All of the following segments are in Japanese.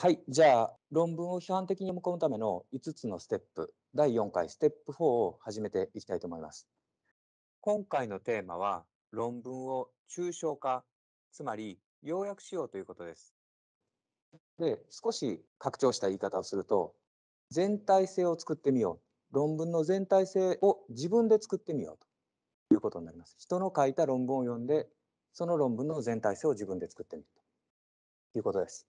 はい、じゃあ論文を批判的に向込うための5つのステップ第4回ステップ4を始めていきたいと思います。今回のテーマは論文を抽象化つまり要約しようということです。で少し拡張した言い方をすると全体性を作ってみよう論文の全体性を自分で作ってみようということになります。人の書いた論文を読んでその論文の全体性を自分で作ってみるということです。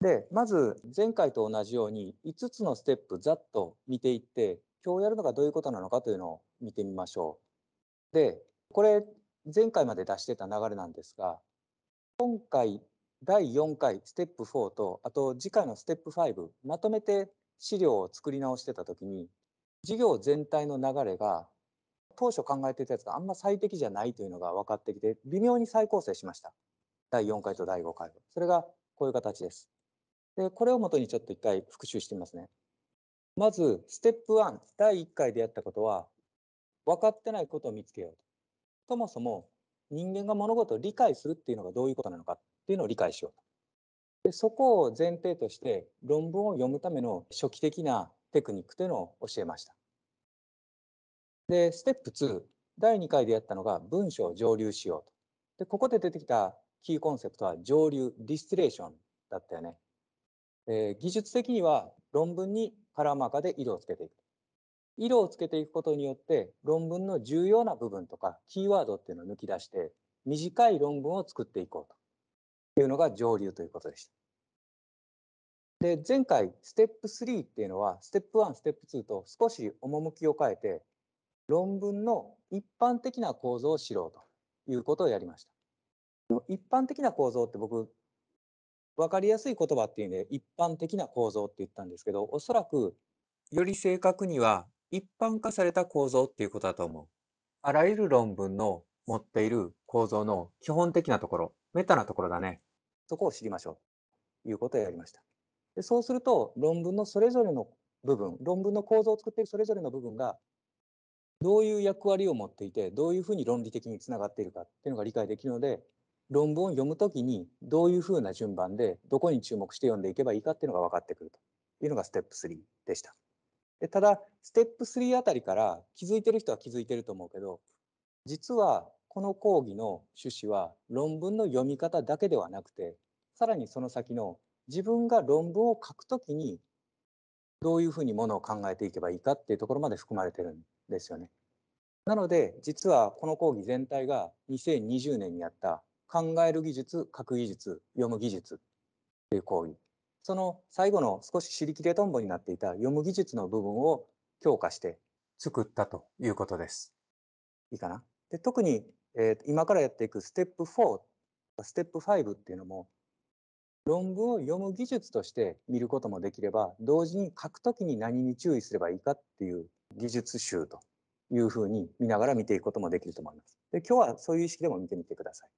で、まず前回と同じように5つのステップざっと見ていって、今日やるのがどういうことなのかというのを見てみましょう。で、これ前回まで出してた流れなんですが、今回第4回ステップ4と、あと次回のステップ5、まとめて資料を作り直してた時に、事業全体の流れが当初考えてたやつがあんま最適じゃないというのが分かってきて、微妙に再構成しました。第4回と第5回それがこういう形です。で、これをもとにちょっと一回復習してみますね。まず、ステップ1、第1回でやったことは、分かってないことを見つけようと。そもそも人間が物事を理解するっていうのがどういうことなのかっていうのを理解しようと。でそこを前提として論文を読むための初期的なテクニックというのを教えました。で、ステップ2、第2回でやったのが文章を蒸留しようと。で、ここで出てきたキーコンセプトは蒸留、ディストレーションだったよね。えー、技術的には論文にカラーマーカーで色をつけていく。色をつけていくことによって論文の重要な部分とかキーワードっていうのを抜き出して短い論文を作っていこうというのが上流ということでした。で前回ステップ3っていうのはステップ1ステップ2と少し趣を変えて論文の一般的な構造を知ろうということをやりました。一般的な構造って僕分かりやすい言葉っていうで一般的な構造って言ったんですけどおそらくより正確には一般化された構造っていうことだと思う。あらゆる論文の持っている構造の基本的なところ、メタなところだね。そこを知りましょうということをやりました。でそうすると論文のそれぞれの部分、論文の構造を作っているそれぞれの部分がどういう役割を持っていて、どういうふうに論理的につながっているかっていうのが理解できるので、論文を読むときにどういうふうな順番でどこに注目して読んでいけばいいかっていうのが分かってくるというのがステップ3でした。でただステップ3あたりから気づいてる人は気づいてると思うけど実はこの講義の趣旨は論文の読み方だけではなくてさらにその先の自分が論文を書くときにどういうふうにものを考えていけばいいかっていうところまで含まれてるんですよね。なので実はこの講義全体が2020年にやった考える技術、書く技術、読む技術という行為。その最後の少し尻切れトンボになっていた読む技術の部分を強化して作ったということです。いいかなで特に、えー、今からやっていくステップ4、ステップ5っていうのも論文を読む技術として見ることもできれば同時に書くときに何に注意すればいいかっていう技術集というふうに見ながら見ていくこともできると思います。で今日はそういう意識でも見てみてください。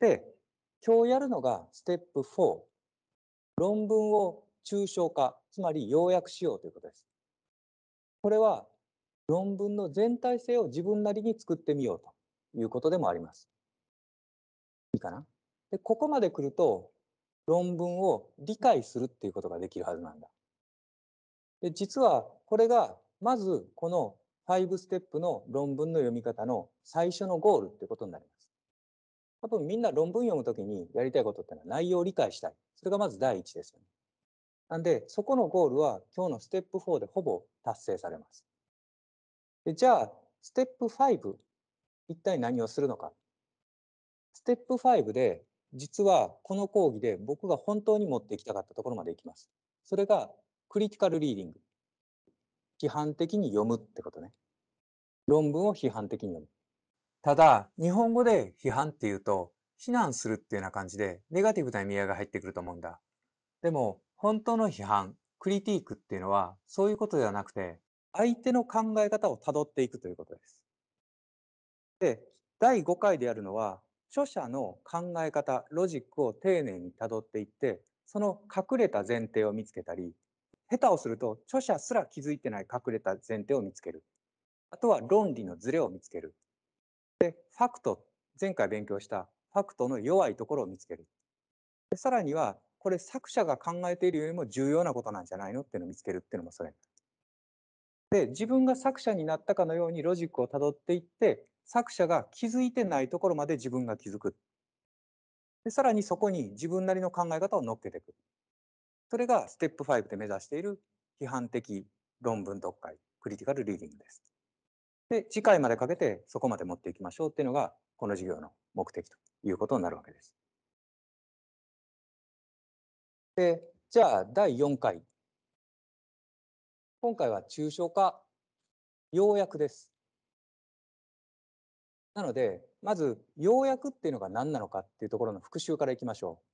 で、今日やるのがステップ4。論文を抽象化、つまり要約しようということです。これは論文の全体性を自分なりに作ってみようということでもあります。いいかなでここまで来ると論文を理解するっていうことができるはずなんだ。で実はこれがまずこの5ステップの論文の読み方の最初のゴールってことになります。多分みんな論文読むときにやりたいことってのは内容を理解したい。それがまず第一ですよね。なんで、そこのゴールは今日のステップ4でほぼ達成されます。でじゃあ、ステップ5、一体何をするのか。ステップ5で、実はこの講義で僕が本当に持ってきたかったところまで行きます。それが、クリティカルリーディング。批判的に読むってことね。論文を批判的に読む。ただ、日本語で批判っていうと、非難するっていうような感じで、ネガティブな意味合いが入ってくると思うんだ。でも、本当の批判、クリティークっていうのは、そういうことではなくて、相手の考え方をたどっていくということです。で、第5回でやるのは、著者の考え方、ロジックを丁寧にたどっていって、その隠れた前提を見つけたり、下手をすると著者すら気づいてない隠れた前提を見つける。あとは論理のズレを見つける。で、ファクト、前回勉強したファクトの弱いところを見つける。でさらには、これ作者が考えているよりも重要なことなんじゃないのっていうのを見つけるっていうのもそれ。で、自分が作者になったかのようにロジックをたどっていって、作者が気づいてないところまで自分が気づく。でさらにそこに自分なりの考え方を乗っけていく。それがステップ5で目指している批判的論文読解、クリティカルリーディングです。で、次回までかけてそこまで持っていきましょうっていうのが、この授業の目的ということになるわけです。で、じゃあ第4回。今回は抽象化、要約です。なので、まず要約っていうのが何なのかっていうところの復習からいきましょう。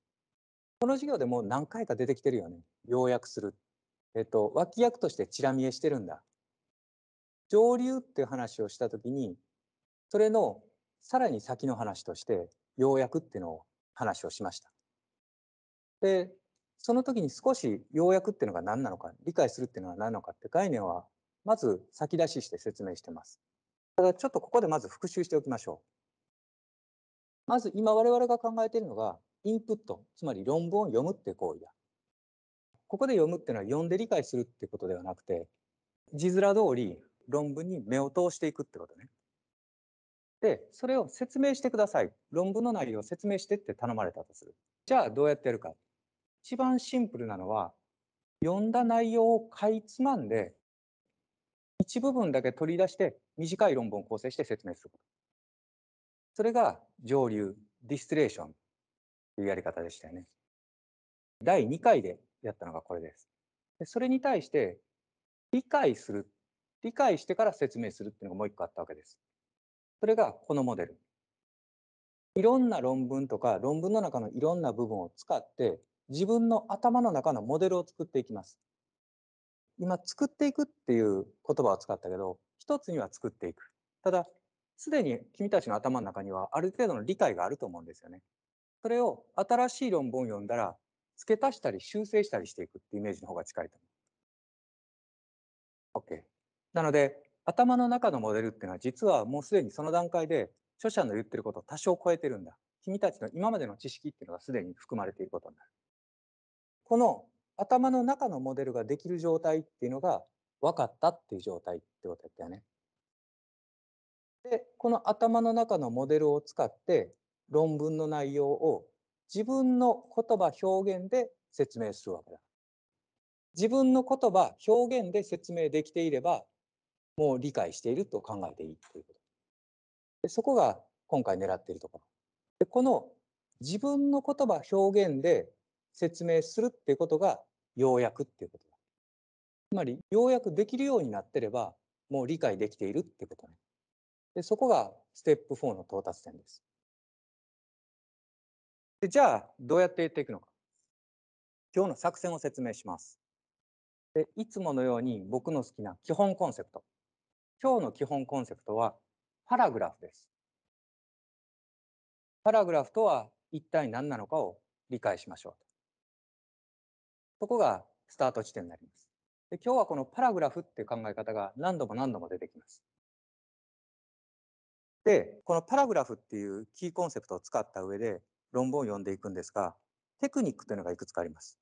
この授業でも何回か出てきてるよね。要約する。えっと、脇役としてチラ見えしてるんだ。上流っていう話をした時にそれのさらに先の話としてようやくっていうのを話をしました。でその時に少し要約っていうのが何なのか理解するっていうのは何なのかって概念はまず先出しして説明してます。ただちょっとここでまず復習しておきましょう。まず今我々が考えているのがインプットつまり論文を読むっていう行為だ。ここで読むっていうのは読んで理解するってことではなくて字面通り論文に目を通していくってことね。で、それを説明してください。論文の内容を説明してって頼まれたとする。じゃあどうやってやるか。一番シンプルなのは、読んだ内容をかいつまんで、一部分だけ取り出して短い論文を構成して説明すること。それが上流、ディストレーションというやり方でしたよね。第2回でやったのがこれです。それに対して、理解する理解してから説明するっていうのがもう一個あったわけです。それがこのモデル。いろんな論文とか論文の中のいろんな部分を使って自分の頭の中のモデルを作っていきます。今、作っていくっていう言葉を使ったけど、一つには作っていく。ただ、すでに君たちの頭の中にはある程度の理解があると思うんですよね。それを新しい論文を読んだら、付け足したり修正したりしていくってイメージの方が近いと思う。OK。なので、頭の中のモデルっていうのは、実はもうすでにその段階で、著者の言ってることを多少超えてるんだ。君たちの今までの知識っていうのがすでに含まれていることになる。この頭の中のモデルができる状態っていうのが分かったっていう状態ってことだったよね。で、この頭の中のモデルを使って論文の内容を自分の言葉表現で説明するわけだ。自分の言葉表現で説明できていればも理解していると考えていいということでそこが今回狙っているところでこの自分の言葉表現で説明するっていうことが要約っていうことだつまり要約できるようになってればもう理解できているってことねでそこがステップ4の到達点ですでじゃあどうやってやっていくのか今日の作戦を説明しますでいつものように僕の好きな基本コンセプト今日の基本コンセプトはパラグラフです。パラグラフとは一体何なのかを理解しましょう。そこがスタート地点になります。で今日はこのパラグラフっていう考え方が何度も何度も出てきます。で、このパラグラフっていうキーコンセプトを使った上で論文を読んでいくんですが、テクニックというのがいくつかあります。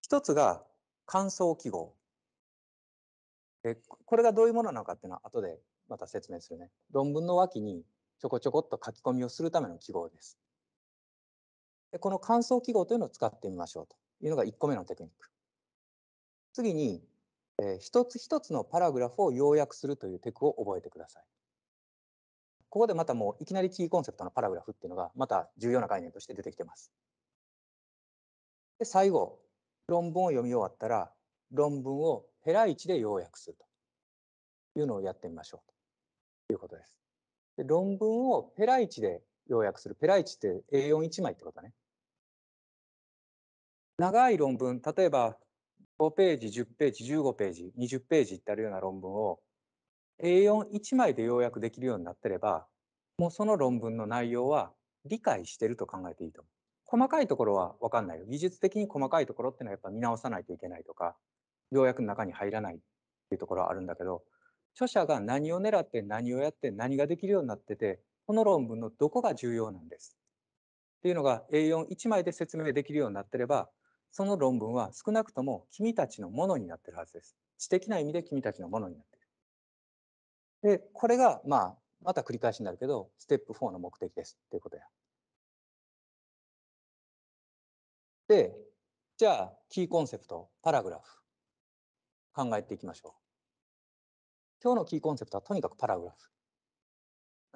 一つが感想記号。でこれがどういうものなのかっていうのは後でまた説明するね。論文の脇にちょこちょこっと書き込みをするための記号です。でこの感想記号というのを使ってみましょうというのが1個目のテクニック。次に、えー、一つ一つのパラグラフを要約するというテクを覚えてください。ここでまたもういきなりキーコンセプトのパラグラフっていうのがまた重要な概念として出てきてます。で最後、論文を読み終わったら、論文をヘラ1で要約するというのをやってみましょうということです。で論文をペラ1で要約する。ペラ1って A41 枚ってことね。長い論文、例えば5ページ、10ページ、15ページ、20ページってあるような論文を A41 枚で要約できるようになってれば、もうその論文の内容は理解してると考えていいと思う。細かいところは分かんないよ。技術的に細かいところっていうのはやっぱ見直さないといけないとか、要約の中に入らないっていうところはあるんだけど著者が何を狙って何をやって何ができるようになっててこの論文のどこが重要なんですっていうのが A41 枚で説明できるようになってればその論文は少なくとも君たちのものになってるはずです。知的な意味で君たちのものになってる。で、これが、まあ、また繰り返しになるけど、ステップ4の目的ですっていうことや。で、じゃあ、キーコンセプト、パラグラフ。考えていきましょう。今日のキーコンセプトはとにかくパラグラフ。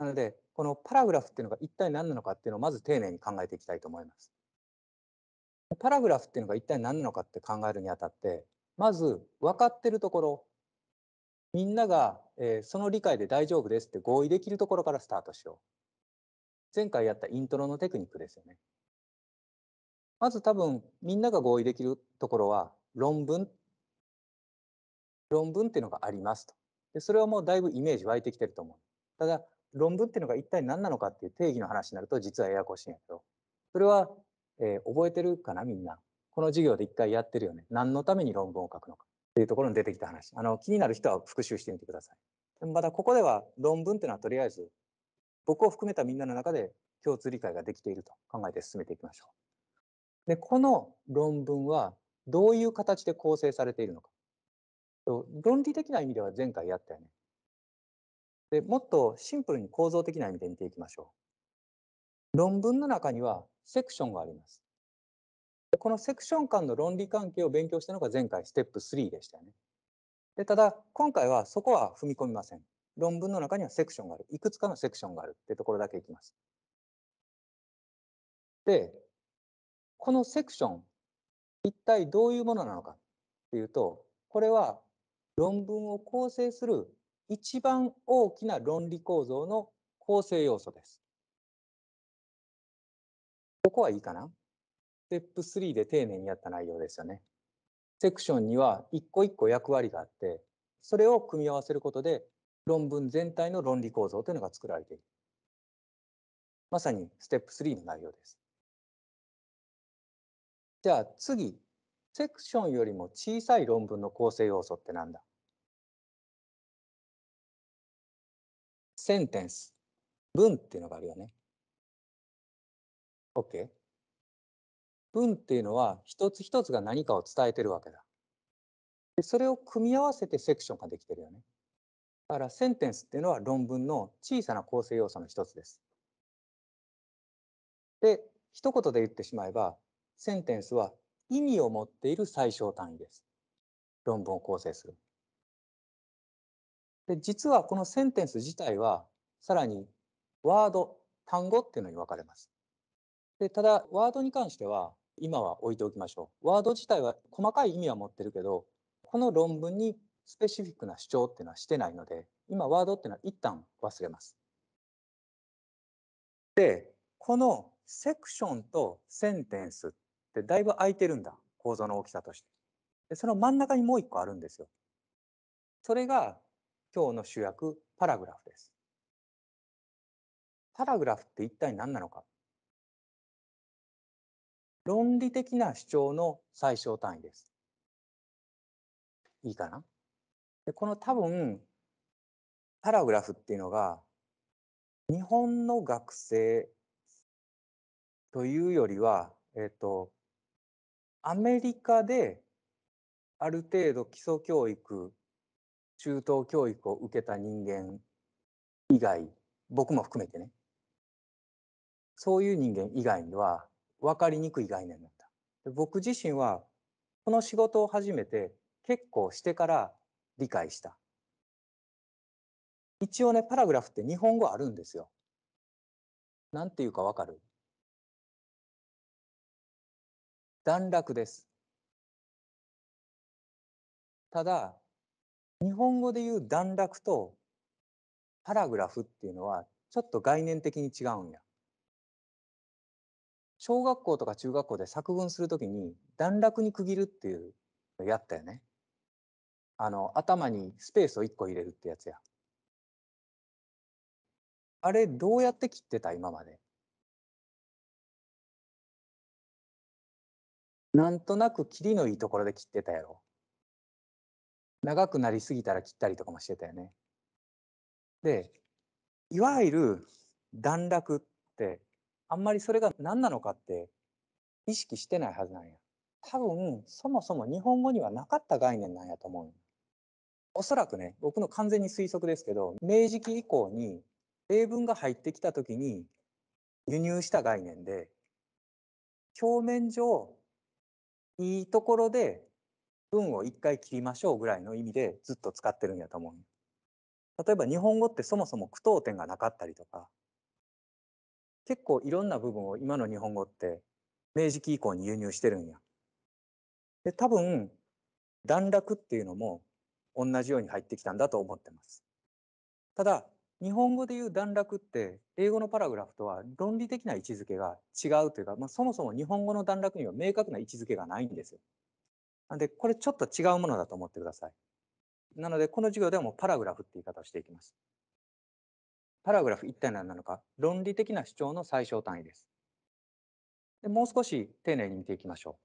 なので、このパラグラフっていうのが一体何なのかっていうのをまず丁寧に考えていきたいと思います。パラグラフっていうのが一体何なのかって考えるにあたって、まず分かってるところ、みんなが、えー、その理解で大丈夫ですって合意できるところからスタートしよう。前回やったイントロのテクニックですよね。まず多分みんなが合意できるところは論文論文っていうのがありますと。で、それはもうだいぶイメージ湧いてきてると思う。ただ、論文っていうのが一体何なのかっていう定義の話になると実はややこしいんやけど、それは、えー、覚えてるかなみんな。この授業で一回やってるよね。何のために論文を書くのかっていうところに出てきた話。あの、気になる人は復習してみてください。まだここでは論文っていうのはとりあえず、僕を含めたみんなの中で共通理解ができていると考えて進めていきましょう。で、この論文はどういう形で構成されているのか。論理的な意味では前回やったよね。でもっとシンプルに構造的な意味で見ていきましょう。論文の中にはセクションがあります。このセクション間の論理関係を勉強したのが前回ステップ3でしたよね。でただ今回はそこは踏み込みません。論文の中にはセクションがある。いくつかのセクションがあるってところだけいきます。で、このセクション、一体どういうものなのかっていうと、これは論文を構成する一番大きな論理構造の構成要素です。ここはいいかなステップ3で丁寧にやった内容ですよね。セクションには一個一個役割があって、それを組み合わせることで論文全体の論理構造というのが作られている。まさにステップ3の内容です。じゃあ次、セクションよりも小さい論文の構成要素ってなんだセンテンス、文っていうのがあるよね。OK? 文っていうのは一つ一つが何かを伝えてるわけだ。でそれを組み合わせてセクションができてるよね。だからセンテンスっていうのは論文の小さな構成要素の一つです。で、一言で言ってしまえば、センテンスは意味を持っている最小単位です。論文を構成する。で、実はこのセンテンス自体は、さらにワード、単語っていうのに分かれます。で、ただ、ワードに関しては、今は置いておきましょう。ワード自体は細かい意味は持ってるけど、この論文にスペシフィックな主張っていうのはしてないので、今ワードっていうのは一旦忘れます。で、このセクションとセンテンスっでだいぶ空いてるんだ構造の大きさとしてでその真ん中にもう一個あるんですよそれが今日の主役パラグラフですパラグラフって一体何なのか論理的な主張の最小単位ですいいかなでこの多分パラグラフっていうのが日本の学生というよりは、えっ、と、アメリカである程度基礎教育中等教育を受けた人間以外僕も含めてねそういう人間以外には分かりにくい概念だった。で僕自身はこの仕事を始めて結構してから理解した。一応ね、パラグラフって日本語あるんですよ。なんていうかわかる段落です。ただ、日本語で言う段落とパラグラフっていうのはちょっと概念的に違うんや。小学校とか中学校で作文するときに段落に区切るっていうのやったよね。あの、頭にスペースを1個入れるってやつや。あれどうやって切ってた今まで。なんとなく切りのいいところで切ってたやろ。長くなりすぎたら切ったりとかもしてたよね。で、いわゆる段落ってあんまりそれが何なのかって意識してないはずなんや。多分そもそも日本語にはなかった概念なんやと思う。おそらくね僕の完全に推測ですけど明治期以降に英文が入ってきた時に輸入した概念で表面上いいところで文を一回切りましょうぐらいの意味でずっと使ってるんやと思う。例えば日本語ってそもそも句読点がなかったりとか、結構いろんな部分を今の日本語って明治期以降に輸入してるんや。で、多分、段落っていうのも同じように入ってきたんだと思ってます。ただ、日本語で言う段落って英語のパラグラフとは論理的な位置づけが違うというか、まあ、そもそも日本語の段落には明確な位置づけがないんですよ。なんでこれちょっと違うものだと思ってください。なのでこの授業ではもうパラグラフって言い方をしていきます。パラグラフ一体何なのか論理的な主張の最小単位です。でもう少し丁寧に見ていきましょう。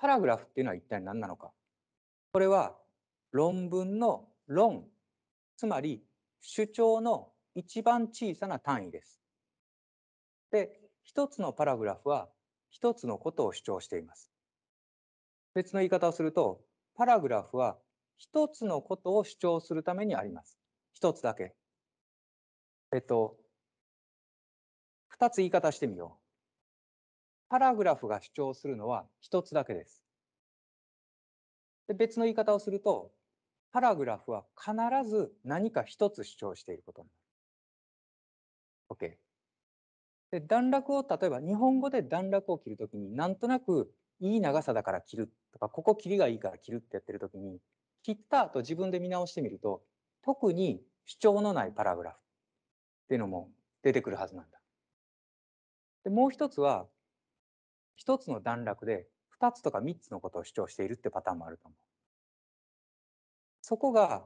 パラグラフっていうのは一体何なのかこれは論文の論つまり主張の一番小さな単位です。で、一つのパラグラフは一つのことを主張しています。別の言い方をすると、パラグラフは一つのことを主張するためにあります。一つだけ。えっと、二つ言い方してみよう。パラグラフが主張するのは一つだけです。で別の言い方をすると、パラグラフは必ず何か一つ主張していることになる。OK。で段落を例えば日本語で段落を切るときになんとなくいい長さだから切るとかここ切りがいいから切るってやってるときに切った後自分で見直してみると特に主張のないパラグラフっていうのも出てくるはずなんだ。でもう一つは一つの段落で2つとか3つのことを主張しているってパターンもあると思う。そこが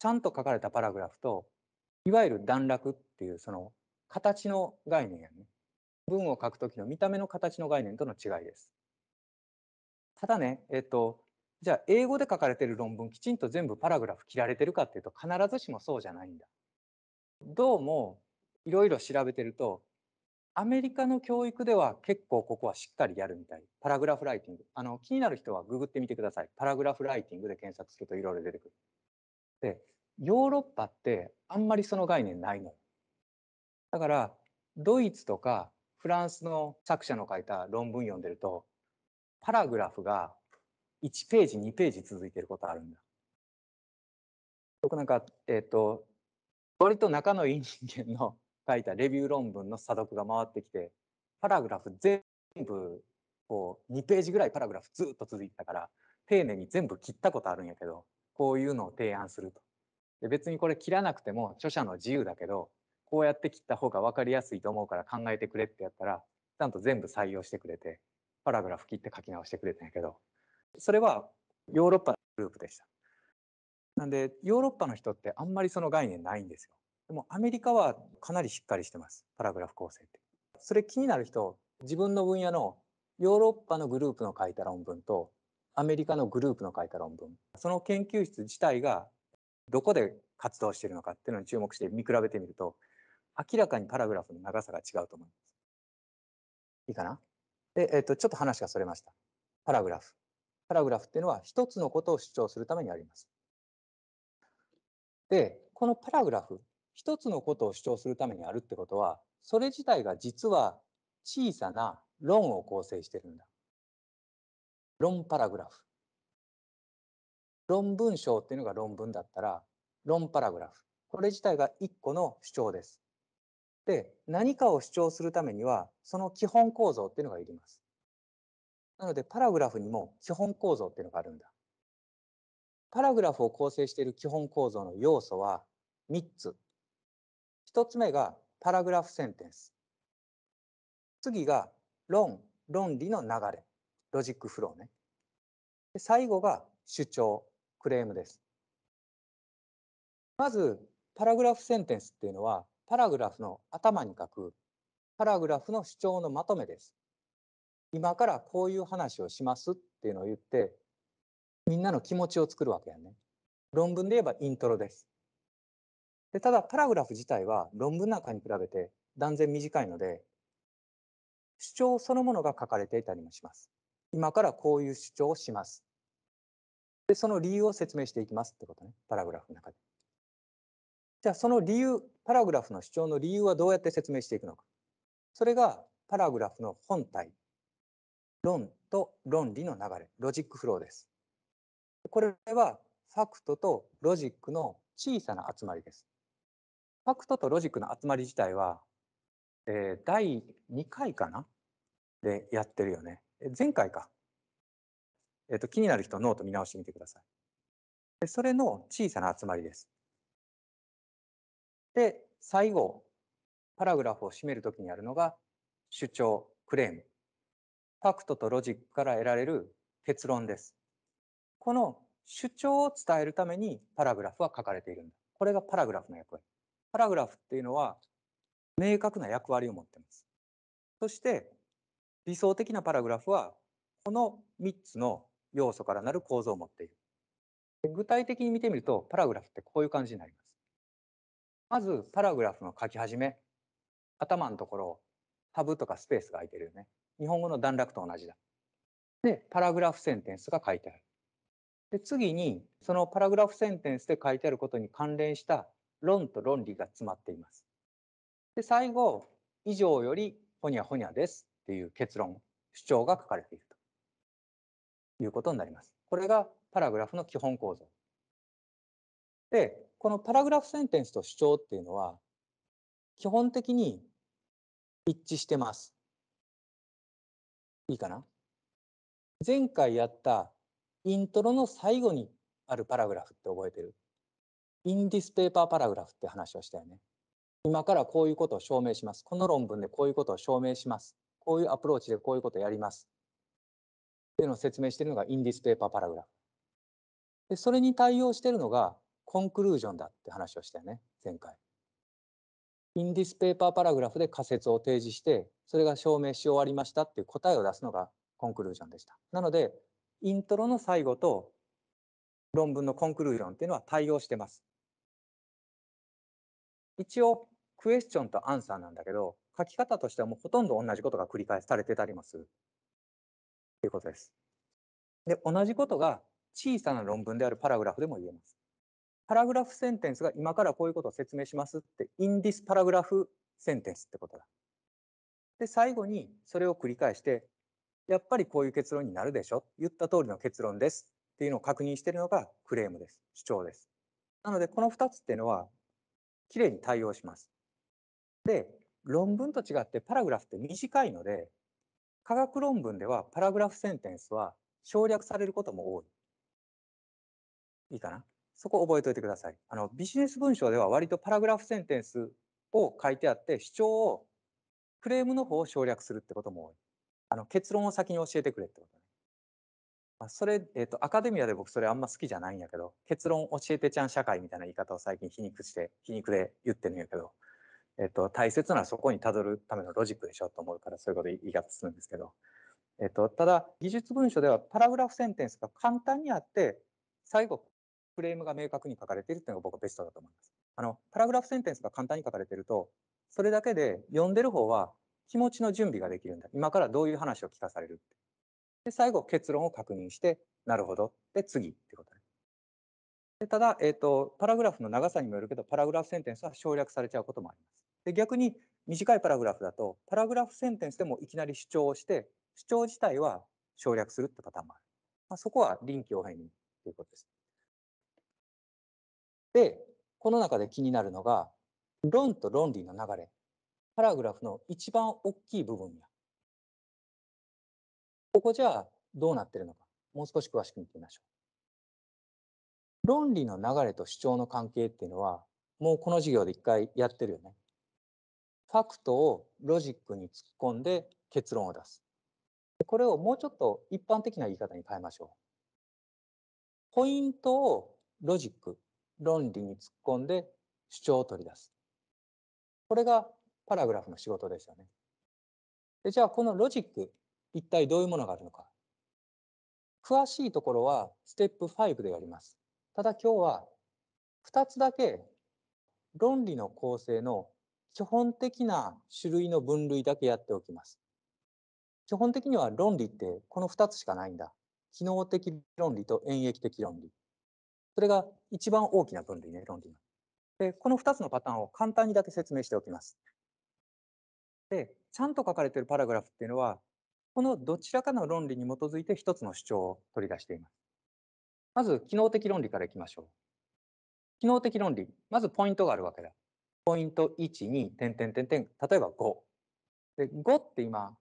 ちゃんと書かれたパラグラフと、いわゆる段落っていうその形の概念やね。文を書くときの見た目の形の概念との違いです。ただね、えっと、じゃあ英語で書かれてる論文きちんと全部パラグラフ切られてるかっていうと必ずしもそうじゃないんだ。どうもいろいろ調べてるとアメリカの教育では結構ここはしっかりやるみたい。パラグラフライティング。あの、気になる人はググってみてください。パラグラフライティングで検索するといろいろ出てくる。で、ヨーロッパってあんまりその概念ないの。だから、ドイツとかフランスの作者の書いた論文読んでると、パラグラフが1ページ、2ページ続いてることあるんだ。僕なんか、えっ、ー、と、割と仲のいい人間の書いたレビュー論文の査読が回ってきてパラグラフ全部こう2ページぐらいパラグラフずっと続いてたから丁寧に全部切ったことあるんやけどこういうのを提案すると。で別にこれ切らなくても著者の自由だけどこうやって切った方が分かりやすいと思うから考えてくれってやったらちゃんと全部採用してくれてパラグラフ切って書き直してくれたんやけどそれはヨーロッパのグループでした。なんでヨーロッパの人ってあんまりその概念ないんですよ。でもアメリカはかなりしっかりしてます。パラグラフ構成って。それ気になる人、自分の分野のヨーロッパのグループの書いた論文とアメリカのグループの書いた論文、その研究室自体がどこで活動しているのかっていうのに注目して見比べてみると、明らかにパラグラフの長さが違うと思います。いいかなで、えっ、ー、と、ちょっと話がそれました。パラグラフ。パラグラフっていうのは一つのことを主張するためにあります。で、このパラグラフ一つのことを主張するためにあるってことは、それ自体が実は小さな論を構成してるんだ。論パラグラフ。論文章っていうのが論文だったら、論パラグラフ。これ自体が一個の主張です。で、何かを主張するためには、その基本構造っていうのがいります。なので、パラグラフにも基本構造っていうのがあるんだ。パラグラフを構成している基本構造の要素は3つ。1つ目がパラグラフセンテンス。次が論、論理の流れ、ロジックフローね。で最後が主張、クレームです。まず、パラグラフセンテンスっていうのは、パラグラフの頭に書く、パラグラフの主張のまとめです。今からこういう話をしますっていうのを言って、みんなの気持ちを作るわけやね。論文で言えばイントロです。でただパラグラフ自体は論文なんかに比べて断然短いので主張そのものが書かれていたりもします。今からこういう主張をします。でその理由を説明していきますってことねパラグラフの中で。じゃあその理由パラグラフの主張の理由はどうやって説明していくのか。それがパラグラフの本体論と論理の流れロジックフローです。これはファクトとロジックの小さな集まりです。ファクトとロジックの集まり自体は、えー、第2回かなでやってるよね。前回か。えっ、ー、と、気になる人ノート見直してみてください。でそれの小さな集まりです。で、最後、パラグラフを締めるときにやるのが、主張、クレーム。ファクトとロジックから得られる結論です。この主張を伝えるためにパラグラフは書かれているんだ。これがパラグラフの役割。パラグラフっていうのは明確な役割を持ってます。そして理想的なパラグラフはこの3つの要素からなる構造を持っている。具体的に見てみるとパラグラフってこういう感じになります。まずパラグラフの書き始め頭のところタブとかスペースが空いてるよね。日本語の段落と同じだ。でパラグラフセンテンスが書いてある。で次にそのパラグラフセンテンスで書いてあることに関連した論と論理が詰まっています。で、最後、以上よりほにゃほにゃですっていう結論、主張が書かれているということになります。これがパラグラフの基本構造。で、このパラグラフセンテンスと主張っていうのは、基本的に一致してます。いいかな前回やったイントロの最後にあるパラグラフって覚えてるインディスペーパーパラグラフって話をしたよね。今からこういうことを証明します。この論文でこういうことを証明します。こういうアプローチでこういうことをやります。っていうのを説明しているのがインディスペーパーパラグラフ。で、それに対応しているのがコンクルージョンだって話をしたよね、前回。インディスペーパーパラグラフで仮説を提示して、それが証明し終わりましたっていう答えを出すのがコンクルージョンでした。なので、イントロの最後と論文のコンクルージョンっていうのは対応してます。一応クエスチョンとアンサーなんだけど、書き方としてはもうほとんど同じことが繰り返されてたりもする。ということです。で、同じことが小さな論文であるパラグラフでも言えます。パラグラフセンテンスが今からこういうことを説明しますって、インディスパラグラフセンテンスってことだ。で、最後にそれを繰り返して、やっぱりこういう結論になるでしょ言った通りの結論ですっていうのを確認しているのがクレームです。主張です。なので、この2つっていうのはきれいに対応します。で、論文と違ってパラグラフって短いので、科学論文ではパラグラフセンテンスは省略されることも多い。いいかなそこ覚えておいてください。あの、ビジネス文章では割とパラグラフセンテンスを書いてあって、主張を、クレームの方を省略するってことも多い。あの、結論を先に教えてくれってこと。あそれ、えっ、ー、と、アカデミアで僕それあんま好きじゃないんやけど、結論教えてちゃん社会みたいな言い方を最近皮肉して、皮肉で言ってるんやけど、えっ、ー、と、大切なのはそこにたどるためのロジックでしょと思うからそういうこと言い方するんですけど、えっ、ー、と、ただ、技術文書ではパラグラフセンテンスが簡単にあって、最後、フレームが明確に書かれているっていうのが僕はベストだと思います。あの、パラグラフセンテンスが簡単に書かれてると、それだけで読んでる方は気持ちの準備ができるんだ。今からどういう話を聞かされるって。で最後結論を確認して、なるほど。で、次ってことでただ、えっ、ー、と、パラグラフの長さにもよるけど、パラグラフセンテンスは省略されちゃうこともあります。で、逆に短いパラグラフだと、パラグラフセンテンスでもいきなり主張をして、主張自体は省略するってパターンもある。まあ、そこは臨機応変にということです。で、この中で気になるのが、論と論理の流れ。パラグラフの一番大きい部分や。ここじゃあどうなってるのか、もう少し詳しく見てみましょう。論理の流れと主張の関係っていうのは、もうこの授業で一回やってるよね。ファクトをロジックに突っ込んで結論を出す。これをもうちょっと一般的な言い方に変えましょう。ポイントをロジック、論理に突っ込んで主張を取り出す。これがパラグラフの仕事ですよね。でじゃあこのロジック、一体どういうものがあるのか。詳しいところはステップ5でやります。ただ今日は2つだけ論理の構成の基本的な種類の分類だけやっておきます。基本的には論理ってこの2つしかないんだ。機能的論理と演疫的論理。それが一番大きな分類ね、論理の。で、この2つのパターンを簡単にだけ説明しておきます。で、ちゃんと書かれているパラグラフっていうのは、このどちらかの論理に基づいて一つの主張を取り出しています。まず、機能的論理からいきましょう。機能的論理、まずポイントがあるわけだ。ポイント1、2、点点点点、例えば5。で、5って今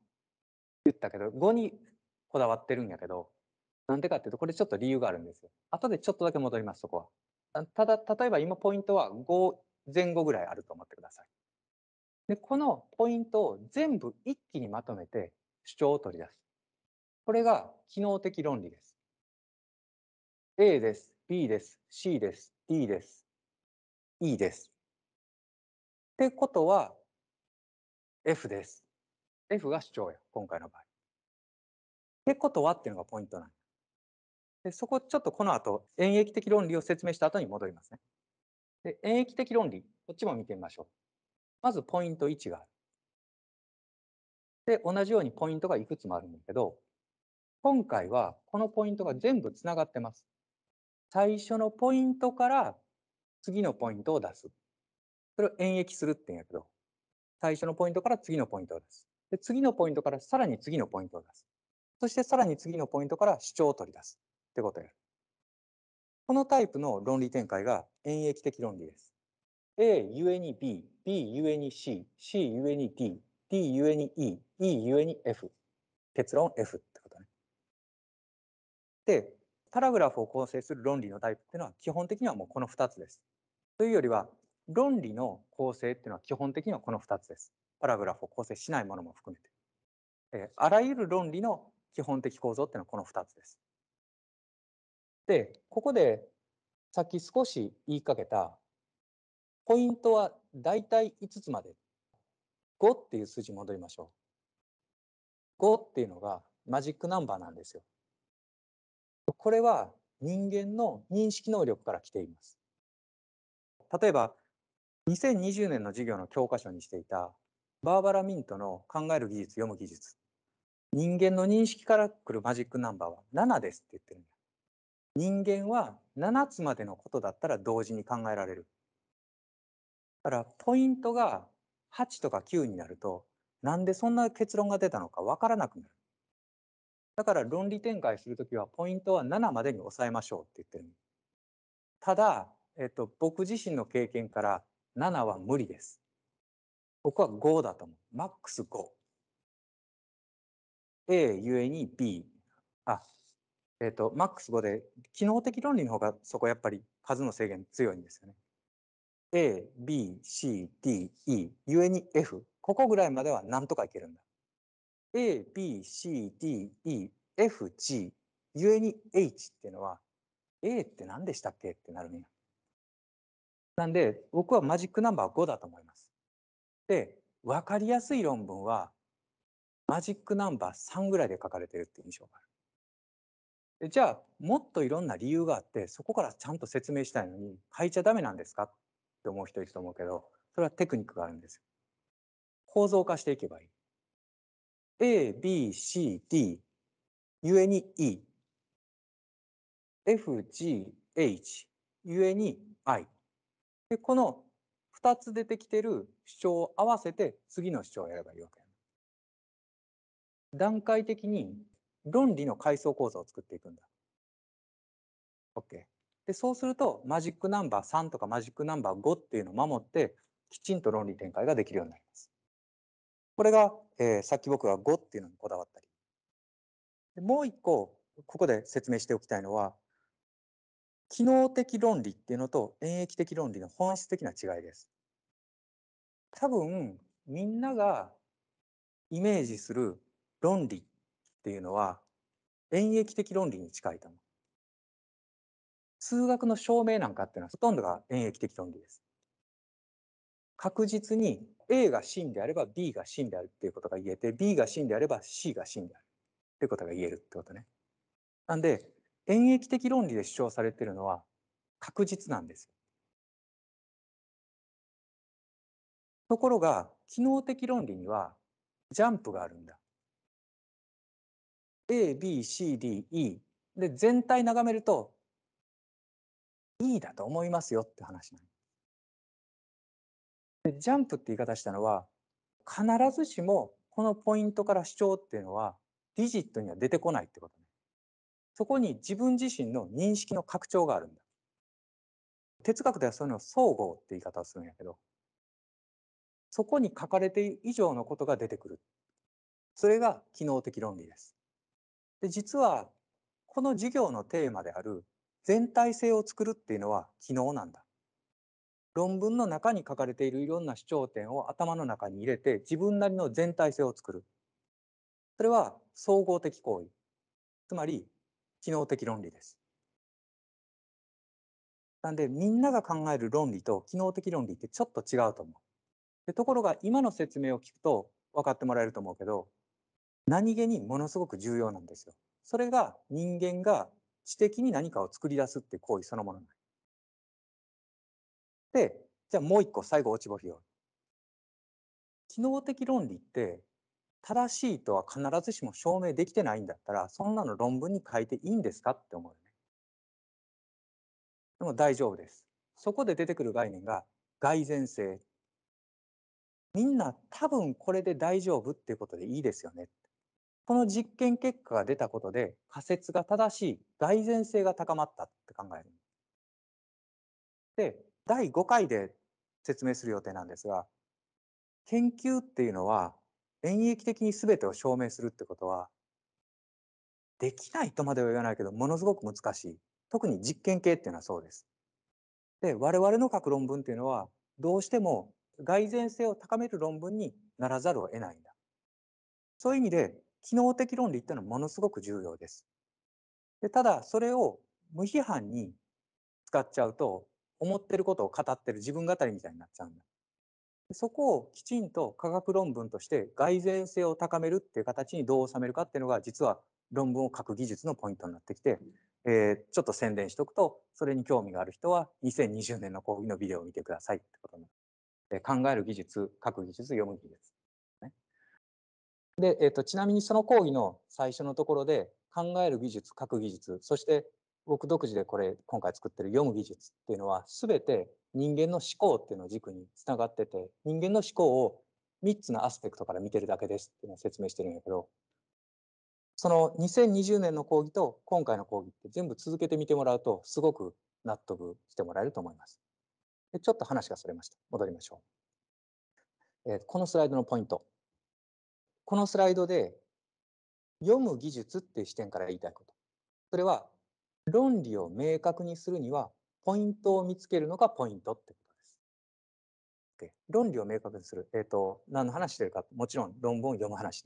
言ったけど、5にこだわってるんやけど、なんでかっていうと、これちょっと理由があるんですよ。後でちょっとだけ戻ります、そこは。ただ、例えば今ポイントは5前後ぐらいあると思ってください。で、このポイントを全部一気にまとめて、主張を取り出す。これが機能的論理です。A です、B です、C です、D です、E です。ってことは F です。F が主張や、今回の場合。ってことはっていうのがポイントなんです。でそこちょっとこの後、演疫的論理を説明した後に戻りますね。で演疫的論理、こっちも見てみましょう。まずポイント1がある。で、同じようにポイントがいくつもあるんだけど、今回はこのポイントが全部つながってます。最初のポイントから次のポイントを出す。それを演繹するって言うんやけど、最初のポイントから次のポイントを出す。で、次のポイントからさらに次のポイントを出す。そしてさらに次のポイントから主張を取り出すってことをやる。このタイプの論理展開が演疫的論理です。A ゆえに B、B ゆえに C、C ゆえに D、D ゆえに E、E ゆえに F。結論 F ってことね。で、パラグラフを構成する論理のタイプっていうのは基本的にはもうこの2つです。というよりは、論理の構成っていうのは基本的にはこの2つです。パラグラフを構成しないものも含めて。えあらゆる論理の基本的構造っていうのはこの2つです。で、ここでさっき少し言いかけた、ポイントは大体5つまで。5っていう数字に戻りましょう。5っていうのがマジックナンバーなんですよ。これは人間の認識能力から来ています。例えば、2020年の授業の教科書にしていたバーバラ・ミントの考える技術、読む技術。人間の認識から来るマジックナンバーは7ですって言ってるんだ。人間は7つまでのことだったら同時に考えられる。だからポイントが8とか9になるとなんでそんな結論が出たのかわからなくなる。だから論理展開するときはポイントは7までに抑えましょうって言ってる。ただ、えっと、僕自身の経験から7は無理です。僕は5だと思う。マックス5。A ゆえに B。あ、えっと、マックス5で、機能的論理の方がそこやっぱり数の制限強いんですよね。A、B、C、D、E、ゆえに F。ここぐらいまではなんとかいけるんだ。A, B, C, D, E, F, G ゆえに H っていうのは A って何でしたっけってなるんや。なんで僕はマジックナンバー5だと思います。で分かりやすい論文はマジックナンバー3ぐらいで書かれてるって印象がある。じゃあもっといろんな理由があってそこからちゃんと説明したいのに書いちゃダメなんですかって思う人いると思うけどそれはテクニックがあるんですよ。構造化していけばいい。A, B, C, D ゆえに E F, G, H ゆえに I でこの2つ出てきてる主張を合わせて次の主張をやればいいわけ段階的に論理の階層構造を作っていくんだ。OK。で、そうするとマジックナンバー3とかマジックナンバー5っていうのを守ってきちんと論理展開ができるようになります。これが、えー、さっき僕が5っていうのにこだわったり。もう一個、ここで説明しておきたいのは、機能的論理っていうのと演疫的論理の本質的な違いです。多分、みんながイメージする論理っていうのは、演疫的論理に近いと思う。数学の証明なんかっていうのはほとんどが演疫的論理です。確実に A が真であれば B が真であるっていうことが言えて B が真であれば C が真であるっていうことが言えるってことね。なんで演疫的論理で主張されてるのは確実なんです。ところが機能的論理にはジャンプがあるんだ。A, B, C, D, E で全体眺めると E だと思いますよって話なす。ジャンプって言い方したのは必ずしもこのポイントから主張っていうのはディジットには出てこないってことね。そこに自分自身の認識の拡張があるんだ。哲学ではそういうのを総合って言い方をするんやけど、そこに書かれている以上のことが出てくる。それが機能的論理です。で実は、この授業のテーマである全体性を作るっていうのは機能なんだ。論文の中に書かれているいろんな主張点を頭の中に入れて自分なりの全体性を作る。それは総合的行為。つまり、機能的論理です。なんで、みんなが考える論理と機能的論理ってちょっと違うと思う。でところが、今の説明を聞くと分かってもらえると思うけど、何気にものすごく重要なんですよ。それが人間が知的に何かを作り出すって行為そのものなんです。で、じゃあもう一個最後落ち穂拾い。機能的論理って正しいとは必ずしも証明できてないんだったら、そんなの論文に書いていいんですかって思うね。でも大丈夫です。そこで出てくる概念が蓋然性。みんな多分これで大丈夫っていうことでいいですよね。この実験結果が出たことで仮説が正しい、蓋然性が高まったって考える。で、第5回で説明する予定なんですが、研究っていうのは、演疫的に全てを証明するってことは、できないとまでは言わないけど、ものすごく難しい。特に実験系っていうのはそうです。で、我々の書く論文っていうのは、どうしても蓋然性を高める論文にならざるを得ないんだ。そういう意味で、機能的論理っていうのはものすごく重要です。でただ、それを無批判に使っちゃうと、思ってることを語ってる自分語りみたいになっちゃうんだ。そこをきちんと科学論文として蓋然性を高めるっていう形にどう収めるかっていうのが実は論文を書く技術のポイントになってきて、えー、ちょっと宣伝しておくとそれに興味がある人は2020年の講義のビデオを見てくださいってことになる、えー、考える技術書く技術読む技術。ね、で、えーと、とちなみにその講義の最初のところで考える技術書く技術そして僕独自でこれ今回作ってる読む技術っていうのは全て人間の思考っていうのを軸につながってて人間の思考を3つのアスペクトから見てるだけですっていうのを説明してるんやけどその2020年の講義と今回の講義って全部続けてみてもらうとすごく納得してもらえると思います。でちょっと話がそれました。戻りましょう、えー、このスライドのポイント。このスライドで読む技術っていう視点から言いたいこと。それは論理を明確にするには、ポイントを見つけるのがポイントってことです。論理を明確にする。えっ、ー、と、何の話してるか、もちろん論文を読む話。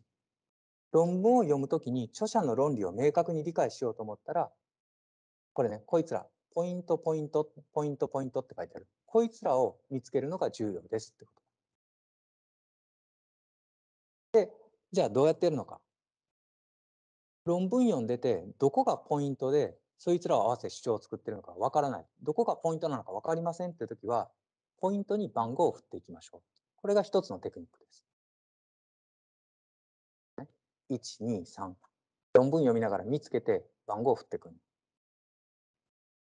論文を読むときに著者の論理を明確に理解しようと思ったら、これね、こいつら、ポイント、ポイント、ポイント、ポイントって書いてある。こいつらを見つけるのが重要ですってこと。で、じゃあどうやってやるのか。論文読んでて、どこがポイントで、そいつらを合わせ主張を作ってるのかわからない。どこがポイントなのかわかりませんって時は、ポイントに番号を振っていきましょう。これが一つのテクニックです。1、2、3。論文読みながら見つけて番号を振っていく。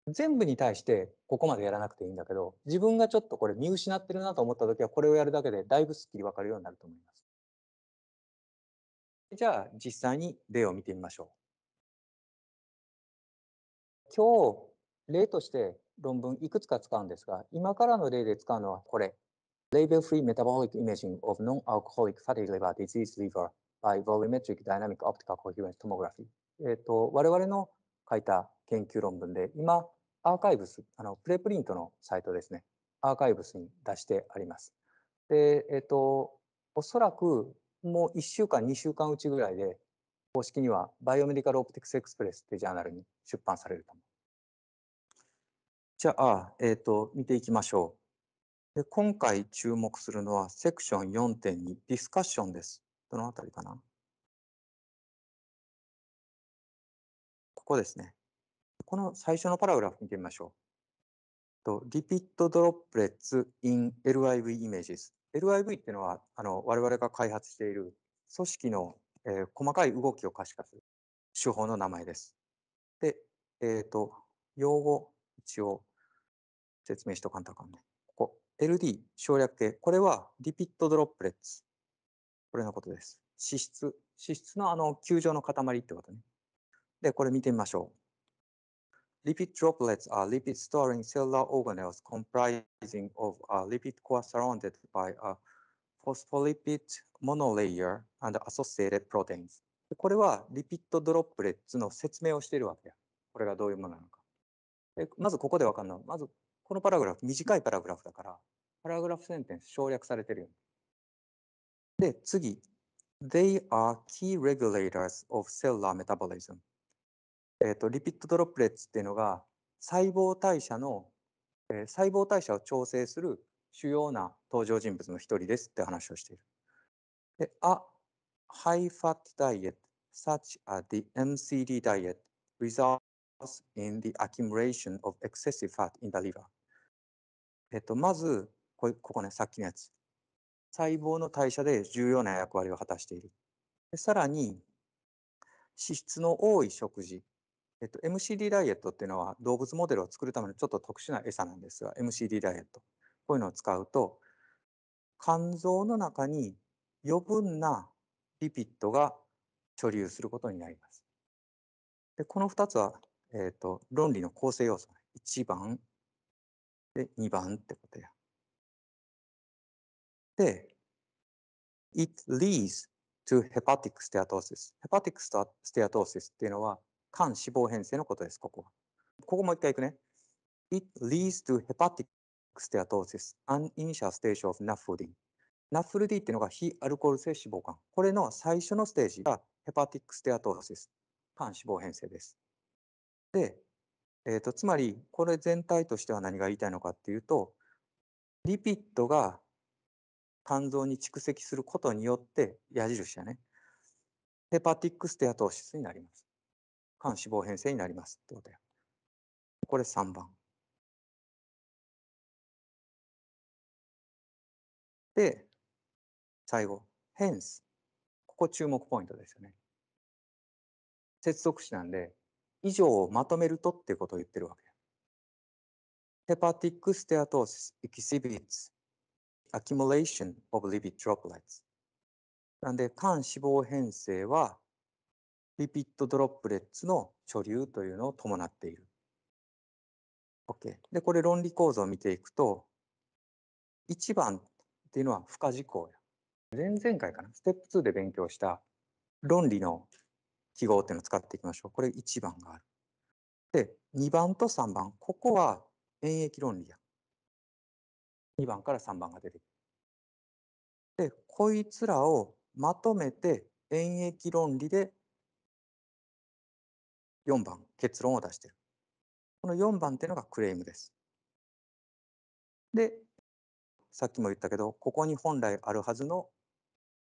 全部に対してここまでやらなくていいんだけど、自分がちょっとこれ見失ってるなと思った時はこれをやるだけでだいぶスッキリわかるようになると思います。じゃあ実際に例を見てみましょう。今日、例として論文いくつか使うんですが、今からの例で使うのはこれ。Label-free metabolic imaging of non-alcoholic fatty liver disease liver by volumetric dynamic optical coherence tomography。えっ、と、我々の書いた研究論文で、今、アーカイブス、あの、プレプリントのサイトですね。アーカイブスに出してあります。で、えっ、と、おそらくもう1週間、2週間うちぐらいで、公式にはバイオメディカルオプティクスエクスプレスってジャーナルに出版されると思う。じゃあ、えっ、ー、と、見ていきましょう。で今回注目するのは、セクション4.2、ディスカッションです。どのあたりかなここですね。この最初のパラグラフ見てみましょう。と、リピッドドロップレッツ in LIV イメージです。LIV っていうのは、あの、我々が開発している組織の、えー、細かい動きを可視化する手法の名前です。で、えっ、ー、と、用語、一応説明しとかんとあかんね。ここ、LD、省略形。これは、リピッドドロップレッツ。これのことです。脂質。脂質のあの、球状の塊ってことね。で、これ見てみましょう。Lipid droplets are lipid storing cellular organelles comprising of a lipid core surrounded by a phospholipid monolayer and associated proteins. これはリピッドドロップレッツの説明をしているわけや。これがどういうものなのか。でまずここでわかるのは、まずこのパラグラフ、短いパラグラフだから、パラグラフセンテンス省略されてるよ、ね。で、次。They are key regulators of cellular metabolism. えっ、と、リピッドドロップレッツっていうのが、細胞代謝の、えー、細胞代謝を調整する主要な登場人物の一人ですって話をしている。で、あ、high fat diet, such as the NCD diet, results in the accumulation of excessive fat in the liver. えっと、まずこ、ここね、さっきのやつ。細胞の代謝で重要な役割を果たしている。でさらに、脂質の多い食事。えっと、MCD ダイエットっていうのは動物モデルを作るためのちょっと特殊な餌なんですが、MCD ダイエット。こういうのを使うと、肝臓の中に余分なリピットが貯留することになります。でこの2つは、えーと、論理の構成要素。1番で2番ってことや。で、it leads to hepatic steatosis。hepatic steatosis っていうのは肝脂肪変性のことです、ここは。ここもう一回いくね。It leads to hepatic steatosis, an initial stage of n a f o d ナッフル D っていうのが非アルコール性脂肪肝。これの最初のステージがヘパティックステアトーシス。肝脂肪変性です。で、えーと、つまりこれ全体としては何が言いたいのかっていうとリピッドが肝臓に蓄積することによって矢印やねヘパティックステアトーシスになります肝脂肪変性になりますってことやこれ3番で最後、hence。ここ注目ポイントですよね。接続詞なんで、以上をまとめるとっていうことを言ってるわけ。hepatic steatosis exhibits accumulation of lipid droplets。なんで、肝脂肪変性は、リピッドドロップレッツの貯留というのを伴っている。OK。で、これ論理構造を見ていくと、1番っていうのは不可事項や。前々回かな、ステップ2で勉強した論理の記号っていうのを使っていきましょう。これ1番がある。で、2番と3番、ここは演疫論理や。2番から3番が出てくる。で、こいつらをまとめて演疫論理で4番、結論を出してる。この4番っていうのがクレームです。で、さっきも言ったけど、ここに本来あるはずの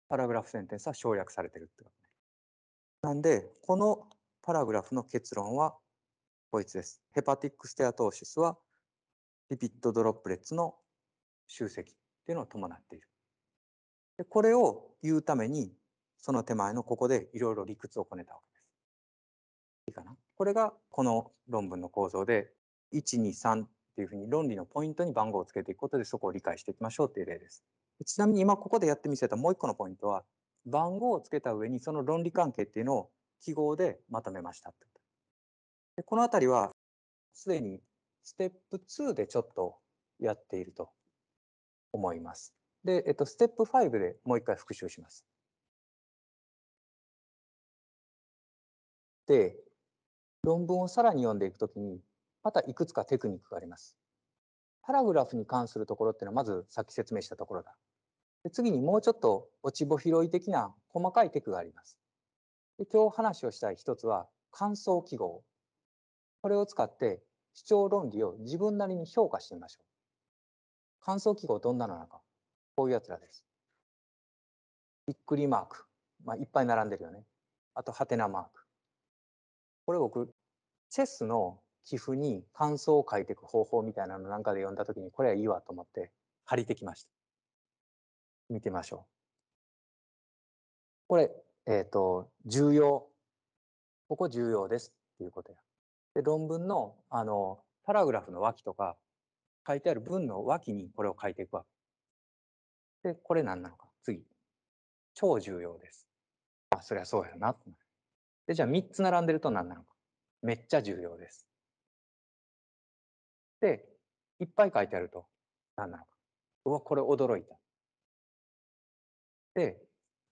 パラグラフセンテンスは省略されてるってことね。なんで、このパラグラフの結論はこいつです。ヘパティックステアトーシスはリピッドドロップレッツの集積っていうのを伴っている。でこれを言うために、その手前のここでいろいろ理屈をこねたわけです。いいかなこれがこの論文の構造で、1、2、3っていうふうに論理のポイントに番号をつけていくことでそこを理解していきましょうっていう例です。ちなみに今ここでやってみせたもう一個のポイントは、番号をつけた上にその論理関係っていうのを記号でまとめましたってこでこのあたりは、すでにステップ2でちょっとやっていると思います。で、えっと、ステップ5でもう一回復習します。で、論文をさらに読んでいくときに、またいくつかテクニックがあります。パラグラフに関するところっていうのはまずさっき説明したところだ。で次にもうちょっと落ち穂拾い的な細かいテクがあります。で今日話をしたい一つは感想記号。これを使って主張論理を自分なりに評価してみましょう。感想記号どんなのなのか。こういうやつらです。びっくりマーク。まあ、いっぱい並んでるよね。あと、はてなマーク。これ僕、チェスの寄付に感想を書いていく方法みたいなのなんかで読んだ時にこれはいいわと思って借りてきました。見てみましょう。これ、えっ、ー、と、重要。ここ重要ですっていうことや。で、論文の、あの、パラグラフの脇とか、書いてある文の脇にこれを書いていくわけ。で、これ何なのか。次。超重要です。あ、そりゃそうやな。で、じゃあ3つ並んでると何なのか。めっちゃ重要です。で、いっぱい書いてあると、何なのか。うわ、これ驚いた。で、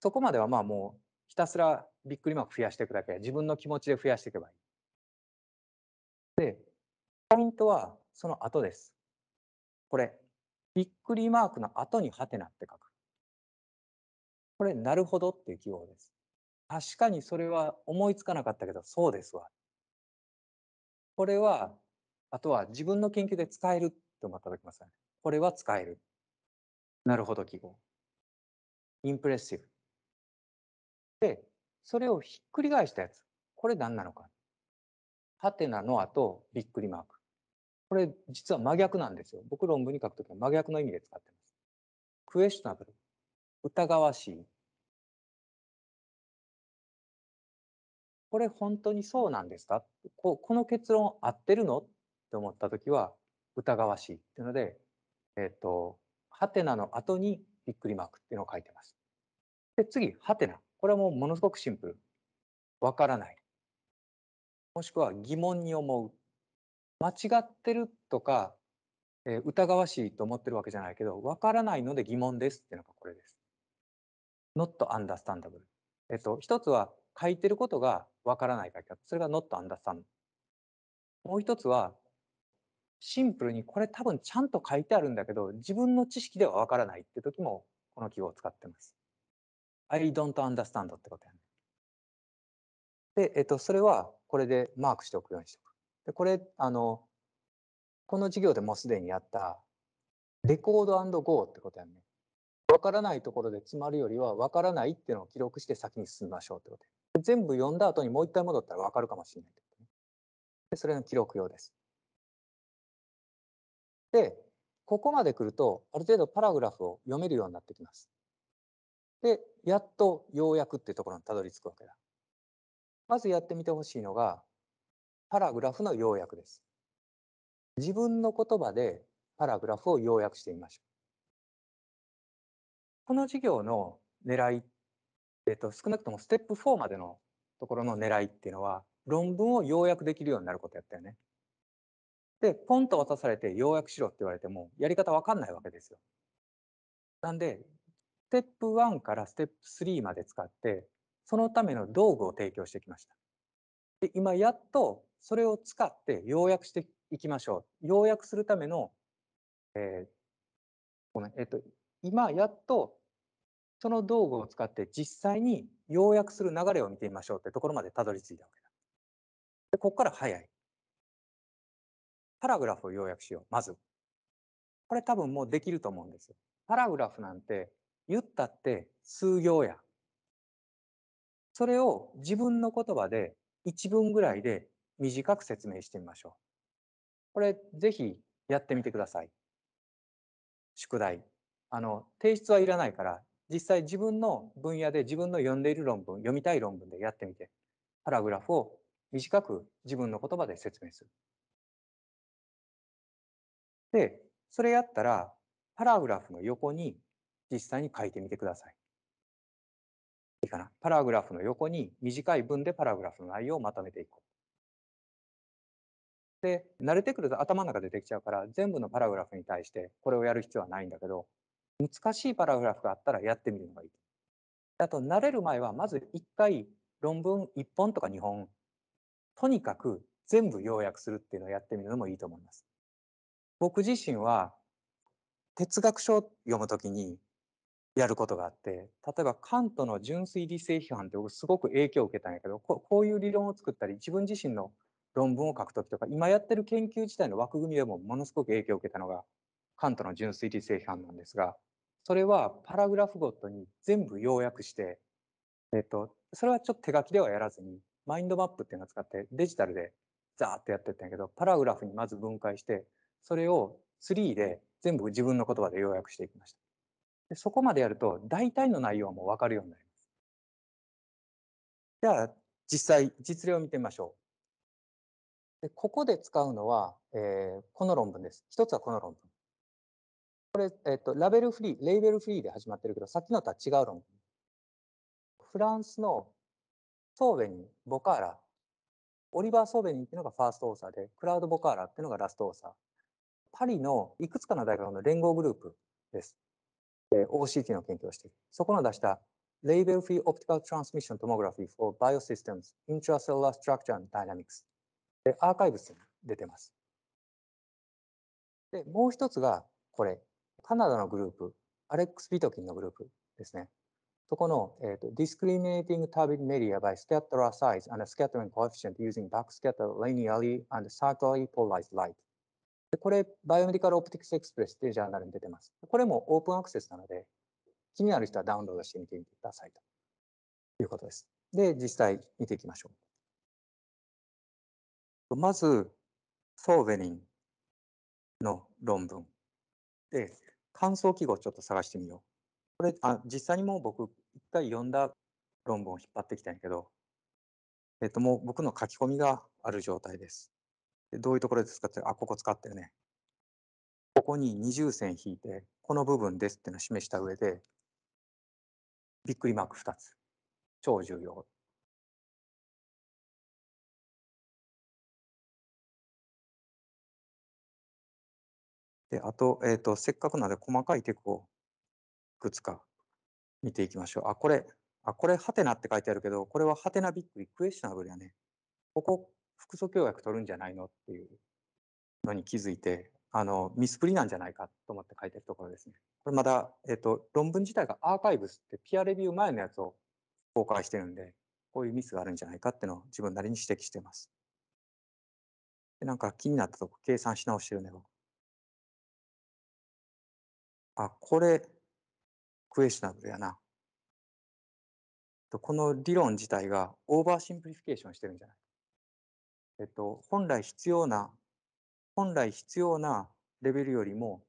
そこまではまあもう、ひたすらびっくりマーク増やしていくだけ、自分の気持ちで増やしていけばいい。で、ポイントはその後です。これ、びっくりマークの後にハテナって書く。これ、なるほどっていう記号です。確かにそれは思いつかなかったけど、そうですわ。これはあとは自分の研究で使えるって思った時もさ、これは使える。なるほど記号。インプレッシブ。で、それをひっくり返したやつ。これ何なのか。ハテナの後、びっくりマーク。これ実は真逆なんですよ。僕論文に書くときは真逆の意味で使ってます。クエスチナブル。疑わしい。これ本当にそうなんですかここの結論合ってるのって思った時は疑わしいっていうので、えっ、ー、と、ハテナの後にびっくりマークっていうのを書いてます。で、次、ハテナ。これはもうものすごくシンプル。わからない。もしくは疑問に思う。間違ってるとか、えー、疑わしいと思ってるわけじゃないけど、わからないので疑問ですっていうのがこれです。not understandable。えっと、一つは書いてることがわからない書き方。それが not understand。もう一つはシンプルにこれ多分ちゃんと書いてあるんだけど、自分の知識ではわからないって時も、この記号を使ってます。I don't understand ってことやね。で、えっと、それはこれでマークしておくようにしておく。で、これ、あの、この授業でもうすでにやった、レコード &GO ってことやね。わからないところで詰まるよりは、わからないっていうのを記録して先に進みましょうってことで。全部読んだ後にもう一回戻ったらわかるかもしれないってことね。で、それの記録用です。で、ここまで来ると、ある程度パラグラフを読めるようになってきます。で、やっとようやくっていうところにたどり着くわけだ。まずやってみてほしいのが、パラグラフの要約です。自分の言葉でパラグラフを要約してみましょう。この授業の狙い、えっと、少なくともステップ4までのところの狙いっていうのは、論文を要約できるようになることやったよね。で、ポンと渡されて、要約しろって言われても、やり方わかんないわけですよ。なんで、ステップ1からステップ3まで使って、そのための道具を提供してきました。で今、やっとそれを使って要約していきましょう。要約するための、えー、ごめん、えっと、今、やっとその道具を使って実際に要約する流れを見てみましょうってところまでたどり着いたわけだ。でここから早い。パラグラフを要約しよう、まず。これ多分もうできると思うんですパラグラフなんて言ったって数行や。それを自分の言葉で1文ぐらいで短く説明してみましょう。これぜひやってみてください。宿題。あの、提出はいらないから、実際自分の分野で自分の読んでいる論文、読みたい論文でやってみて、パラグラフを短く自分の言葉で説明する。で、それやったら、パラグラフの横に実際に書いてみてください。いいかな。パラグラフの横に短い文でパラグラフの内容をまとめていこう。で、慣れてくると頭の中出てきちゃうから、全部のパラグラフに対してこれをやる必要はないんだけど、難しいパラグラフがあったらやってみるのがいい。あと、慣れる前は、まず1回論文1本とか2本、とにかく全部要約するっていうのをやってみるのもいいと思います。僕自身は哲学書を読むときにやることがあって、例えばカントの純粋理性批判って僕すごく影響を受けたんやけど、こういう理論を作ったり、自分自身の論文を書くときとか、今やってる研究自体の枠組みでもものすごく影響を受けたのが、カントの純粋理性批判なんですが、それはパラグラフごとに全部要約して、えっと、それはちょっと手書きではやらずに、マインドマップっていうのを使ってデジタルでザーッとやってったんやけど、パラグラフにまず分解して、それを3で全部自分の言葉で要約していきました。でそこまでやると大体の内容もわかるようになります。じゃあ実際、実例を見てみましょう。でここで使うのは、えー、この論文です。一つはこの論文。これ、えっ、ー、と、ラベルフリー、レーベルフリーで始まってるけど、さっきのとは違う論文。フランスのソーベニー、ボカーラ、オリバー・ソーベニーっていうのがファーストオーサーで、クラウド・ボカーラっていうのがラストオーサー。パリのいくつかの大学の連合グループです。OCT の研究をしている。そこの出した Label Free Optical Transmission Tomography for Biosystems Intracellular Structure and Dynamics でアーカイブスに出てます。で、もう一つがこれ、カナダのグループ、アレックス・ビトキンのグループですね。そこの、えーと Discriminating Turbid Media by Scatterer Size and Scattering Coefficient using Backscatter Linearly and Circularly Polarized Light で、これ、バイオメディカルオプティクスエクスプレスっていうジャーナルに出てます。これもオープンアクセスなので、気になる人はダウンロードしてみてくださいということです。で、実際見ていきましょう。まず、ソーベリンの論文。で、乾燥記号をちょっと探してみよう。これ、あ実際にもう僕、一回読んだ論文を引っ張ってきたんやけど、えっと、もう僕の書き込みがある状態です。でどういうところで使ってあ、ここ使ったよね。ここに二重線引いて、この部分ですっていうのを示した上で、びっくりマーク2つ。超重要。で、あと、えっ、ー、と、せっかくなので細かいテクをいくつか見ていきましょう。あ、これ、あ、これ、ハテナって書いてあるけど、これはハテナびっくり、クエスチョナブルやね。ここ、副訴教学取るんじゃないのっていうのに気づいて、あの、ミスプリなんじゃないかと思って書いてるところですね。これまだ、えっ、と、論文自体がアーカイブスってピアレビュー前のやつを公開してるんで、こういうミスがあるんじゃないかっていうのを自分なりに指摘してます。でなんか気になったとこ計算し直してるね、あ、これ、クエスチョナブルやな。この理論自体がオーバーシンプリフィケーションしてるんじゃないえっと、本来必要な、本来必要なレベルよりも、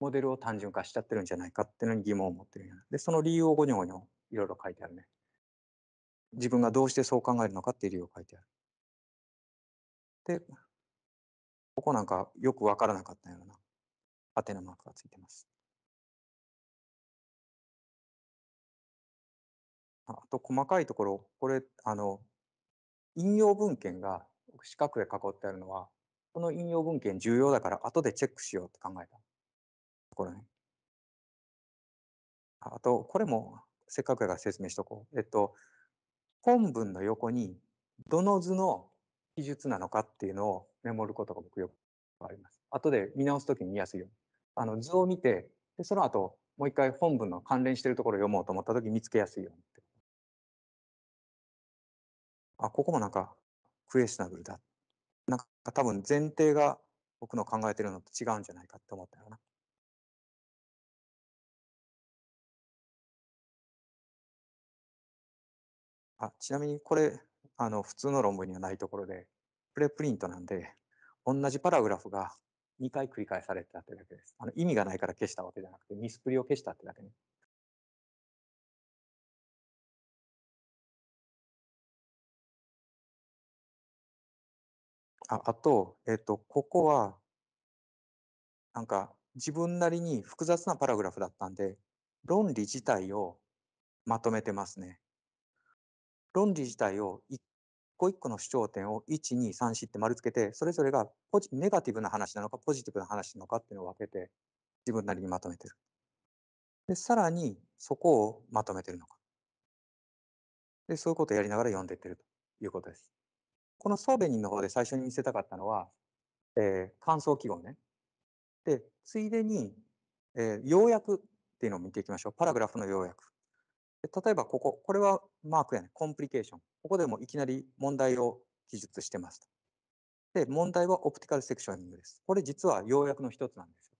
モデルを単純化しちゃってるんじゃないかっていうのに疑問を持ってるで、その理由をごにょごにょいろいろ書いてあるね。自分がどうしてそう考えるのかっていう理由を書いてある。で、ここなんかよくわからなかったような、ハテナマークがついてます。あと細かいところ、これ、あの、引用文献が四角で囲ってあるのは、この引用文献重要だから後でチェックしようって考えた。ところね。あと、これもせっかくやから説明しとこう。えっと、本文の横にどの図の記述なのかっていうのをメモることが僕よくあります。後で見直すときに見やすいように。あの図を見て、でその後、もう一回本文の関連してるところを読もうと思ったとき見つけやすいようにあ、ここもなんかクエスチナブルだ。なんか多分前提が僕の考えてるのと違うんじゃないかって思ったよな。あちなみにこれあの普通の論文にはないところでプレプリントなんで同じパラグラフが2回繰り返されてたってだけです。あの意味がないから消したわけじゃなくてミスプリを消したってだけね。あ、あと、えっと、ここは、なんか自分なりに複雑なパラグラフだったんで、論理自体をまとめてますね。論理自体を一個一個の主張点を1、2、3、4って丸つけて、それぞれがポジネガティブな話なのかポジティブな話なのかっていうのを分けて、自分なりにまとめてる。で、さらにそこをまとめてるのか。で、そういうことをやりながら読んでいってるということです。このソーベニンの方で最初に見せたかったのは、えー、乾燥記号ね。で、ついでに、えー、要約っていうのを見ていきましょう。パラグラフの要約。例えばここ、これはマークやね。コンプリケーション。ここでもいきなり問題を記述してます。で、問題はオプティカルセクショニングです。これ実は要約の一つなんですよ。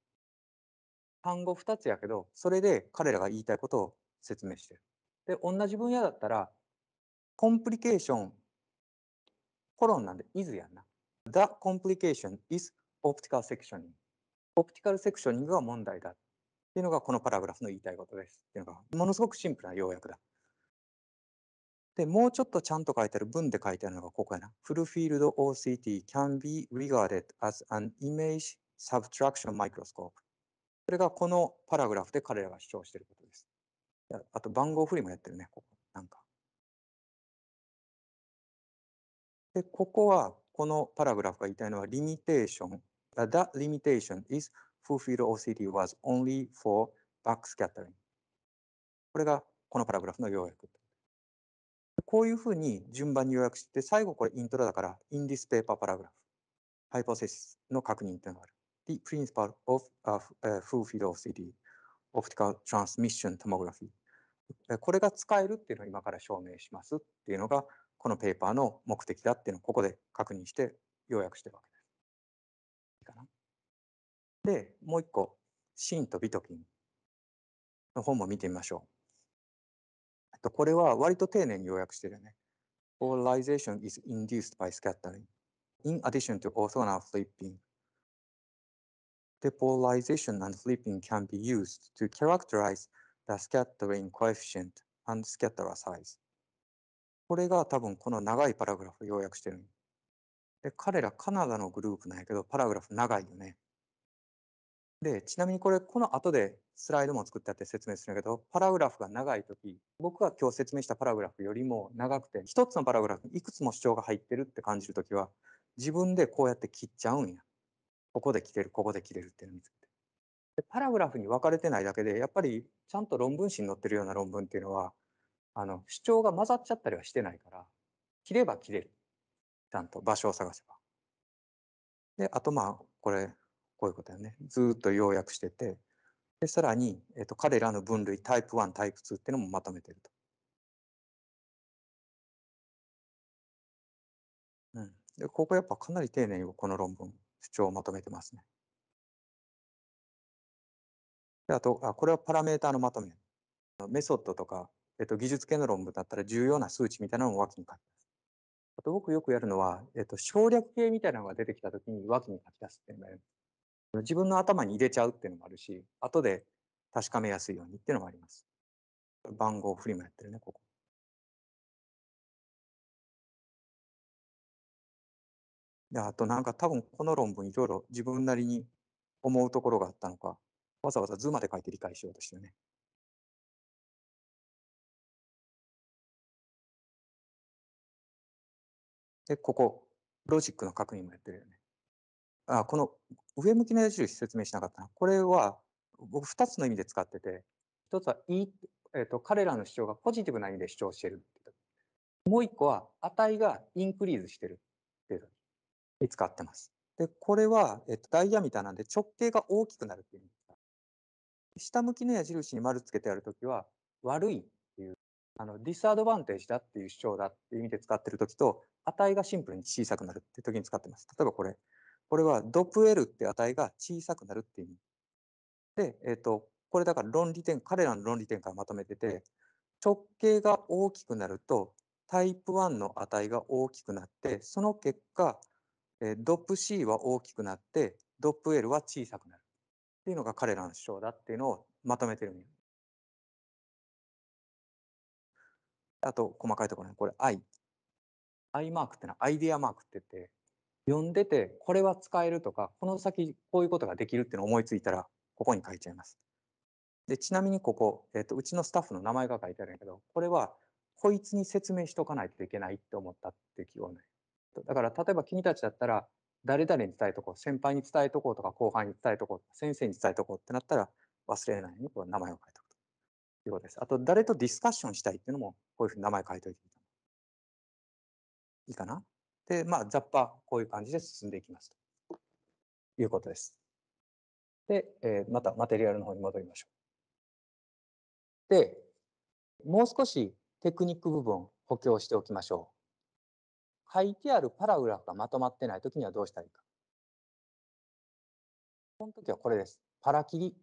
単語二つやけど、それで彼らが言いたいことを説明してる。で、同じ分野だったら、コンプリケーションコロンなんで、is やんな。The complication is optical sectioning. オプティカルセクショニングが問題だ。っていうのがこのパラグラフの言いたいことです。っていうのがものすごくシンプルな要約だ。で、もうちょっとちゃんと書いてある文で書いてあるのがここやな。Full field OCT can be regarded as an image subtraction microscope. それがこのパラグラフで彼らが主張していることです。あと番号振りもやってるね、ここ。なんか。でここはこのパラグラフが言いたいのはリミテーション。That limitation is fulfilled OCD was only for backscattering. これがこのパラグラフの要約。こういうふうに順番に要約して、最後これイントロだから、in this paper paragraph, hypothesis の確認というのがある。The principle of、fulfilled OCD, optical transmission tomography. これが使えるっていうのを今から証明しますっていうのがこのペーパーの目的だっていうのをここで確認して要約してるわけです。いいかなで、もう一個、真と美と金の本も見てみましょう。とこれは割と丁寧に要約してるよね。Polarization is induced by scattering. In addition to orthogonal flipping, the polarization and flipping can be used to characterize the scattering coefficient and scatter size. これが多分この長いパラグラフを要約してる。で、彼らカナダのグループなんやけど、パラグラフ長いよね。で、ちなみにこれ、この後でスライドも作ってあって説明するんだけど、パラグラフが長いとき、僕が今日説明したパラグラフよりも長くて、一つのパラグラフにいくつも主張が入ってるって感じるときは、自分でこうやって切っちゃうんや。ここで切れる、ここで切れるっていうのを見つけて。でパラグラフに分かれてないだけで、やっぱりちゃんと論文誌に載ってるような論文っていうのは、あの、主張が混ざっちゃったりはしてないから、切れば切れる。ちゃんと場所を探せば。で、あとまあ、これ、こういうことだよね。ずっと要約してて、で、さらに、えっと、彼らの分類、タイプ1、タイプ2っていうのもまとめてると。うん。で、ここやっぱかなり丁寧にこの論文、主張をまとめてますね。で、あと、あ、これはパラメータのまとめ。メソッドとかえっと、技術系の論文だったら重要な数値みたいなのを脇に書き出す。あと僕よくやるのは、えっと、省略系みたいなのが出てきたときに脇に書き出すっていうのをやる。自分の頭に入れちゃうっていうのもあるし、後で確かめやすいようにっていうのもあります。番号振りもやってるね、ここ。で、あとなんか多分この論文いろいろ自分なりに思うところがあったのか、わざわざ図まで書いて理解しようとしてるね。で、ここ、ロジックの確認もやってるよね。あ、この上向きの矢印説明しなかったな。これは、僕2つの意味で使ってて、1つは、いえっ、ー、と、彼らの主張がポジティブな意味で主張してるってもう1個は、値がインクリーズしてるっていうに使ってます。で、これは、えっ、ー、と、ダイヤみたいなんで直径が大きくなるっていう意味。下向きの矢印に丸つけてやるときは、悪いっていう、あの、ディスアドバンテージだっていう主張だっていう意味で使ってるときと、値がシンプルに小さくなるって時に使ってます。例えばこれ。これはドプ L って値が小さくなるっていう意味。で、えっ、ー、と、これだから論理点、彼らの論理点からまとめてて、直径が大きくなると、タイプ1の値が大きくなって、その結果、えー、ドプ C は大きくなって、ドプ L は小さくなる。っていうのが彼らの主張だっていうのをまとめてるあと、細かいところに、これ I。アイマークってのはアイデアマークって言って、読んでて、これは使えるとか、この先こういうことができるっていうのを思いついたら、ここに書いちゃいます。で、ちなみにここ、えっ、ー、と、うちのスタッフの名前が書いてあるんやけど、これは、こいつに説明しとかないといけないって思ったっていう記号ね。だから、例えば君たちだったら、誰々に伝えとこう、先輩に伝えとこうとか、後輩に伝えとこう先生に伝えとこうってなったら、忘れないように、こう名前を書いておくということです。あと、誰とディスカッションしたいっていうのも、こういうふうに名前書いておいていいいかな。で、まあ、っぱこういう感じで進んでいきますということです。で、えー、またマテリアルの方に戻りましょう。で、もう少しテクニック部分補強しておきましょう。書いてあるパラグラフがまとまってないときにはどうしたらいいか。この時はこれです。パラ切り。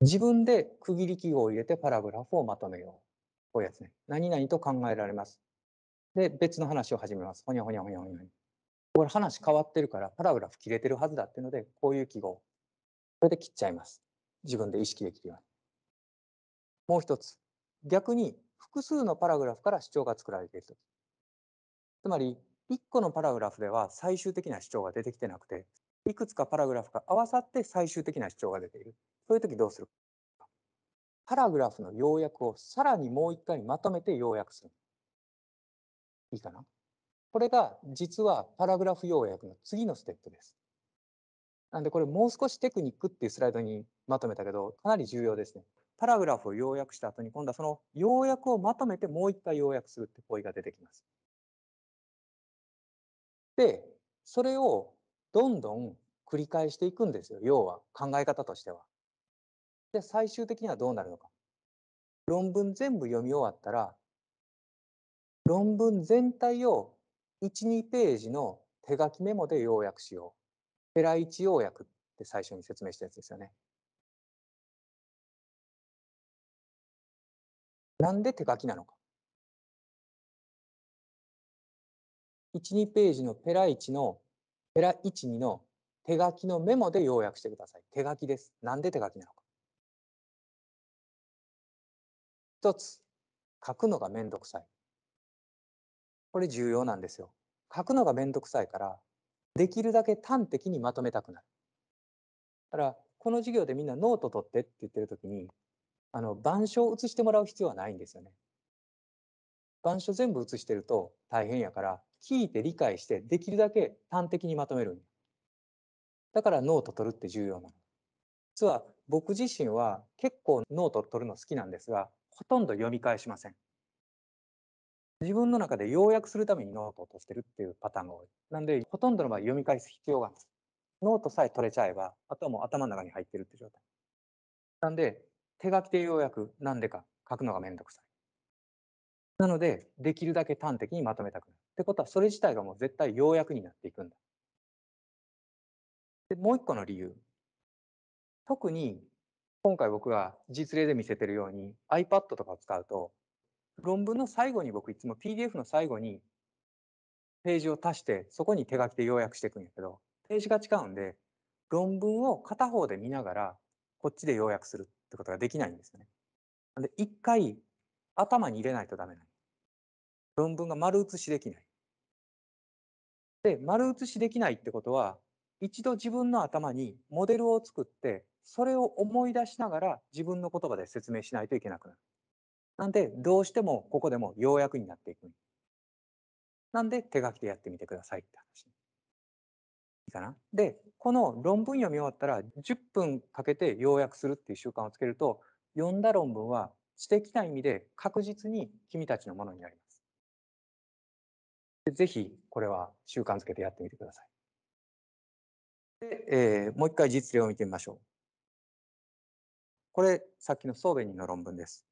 自分で区切り記号を入れてパラグラフをまとめよう。こういうやつね。何々と考えられます。で、別の話を始めます。ほにゃほにゃほにゃほにゃ。これ話変わってるから、パラグラフ切れてるはずだっていうので、こういう記号。これで切っちゃいます。自分で意識できるように。もう一つ。逆に、複数のパラグラフから主張が作られているとき。つまり、1個のパラグラフでは最終的な主張が出てきてなくて、いくつかパラグラフが合わさって最終的な主張が出ている。そういうときどうするか。パラグラフの要約をさらにもう一回まとめて要約する。いいかなこれが実はパラグラフ要約の次のステップです。なんでこれもう少しテクニックっていうスライドにまとめたけど、かなり重要ですね。パラグラフを要約した後に今度はその要約をまとめてもう一回要約するって行為が出てきます。で、それをどんどん繰り返していくんですよ。要は考え方としては。で、最終的にはどうなるのか。論文全部読み終わったら、論文全体を1、2ページの手書きメモで要約しよう。ペラ1要約って最初に説明したやつですよね。なんで手書きなのか。1、2ページのペラ1の、ペラ1、2の手書きのメモで要約してください。手書きです。なんで手書きなのか。一つ、書くのがめんどくさい。これ重要なんですよ。書くのがめんどくさいから、できるだけ端的にまとめたくなる。だから、この授業でみんなノート取ってって言ってる時に、あの、板書を写してもらう必要はないんですよね。板書全部写してると大変やから、聞いて理解して、できるだけ端的にまとめるだからノート取るって重要なの。実は僕自身は結構ノート取るの好きなんですが、ほとんど読み返しません。自分の中で要約するためにノートを落としてるっていうパターンが多い。なんで、ほとんどの場合読み返す必要がない。ノートさえ取れちゃえば、あとはもう頭の中に入ってるって状態。なんで、手書きで要約、なんでか書くのがめんどくさい。なので、できるだけ端的にまとめたくなる。ってことは、それ自体がもう絶対要約になっていくんだ。で、もう一個の理由。特に、今回僕が実例で見せてるように iPad とかを使うと、論文の最後に僕いつも PDF の最後にページを足して、そこに手書きで要約していくんやけど、ページが違うんで、論文を片方で見ながら、こっちで要約するってことができないんですよね。なんで、一回頭に入れないとダメなの。論文が丸写しできない。で、丸写しできないってことは、一度自分の頭にモデルを作って、それを思い出しながら自分の言葉で説明しないといけなくなる。なんで、どうしてもここでも要約になっていく。なんで、手書きでやってみてくださいって話。いいかなで、この論文読み終わったら、10分かけて要約するっていう習慣をつけると、読んだ論文は知的な意味で確実に君たちのものになります。ぜひ、これは習慣づけてやってみてください。で、えー、もう一回実例を見てみましょう。これ、さっきのソーベニの論文です。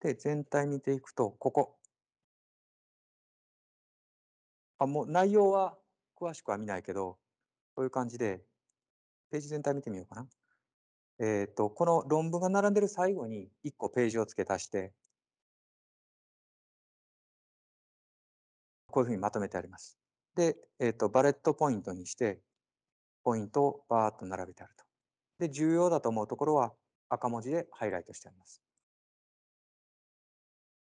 で、全体見ていくと、ここ。あ、もう内容は詳しくは見ないけど、こういう感じで、ページ全体見てみようかな。えっ、ー、と、この論文が並んでる最後に1個ページを付け足して、こういうふうにまとめてあります。で、えっ、ー、と、バレットポイントにして、ポイントをバーッと並べてあると。で、重要だと思うところは赤文字でハイライトしてあります。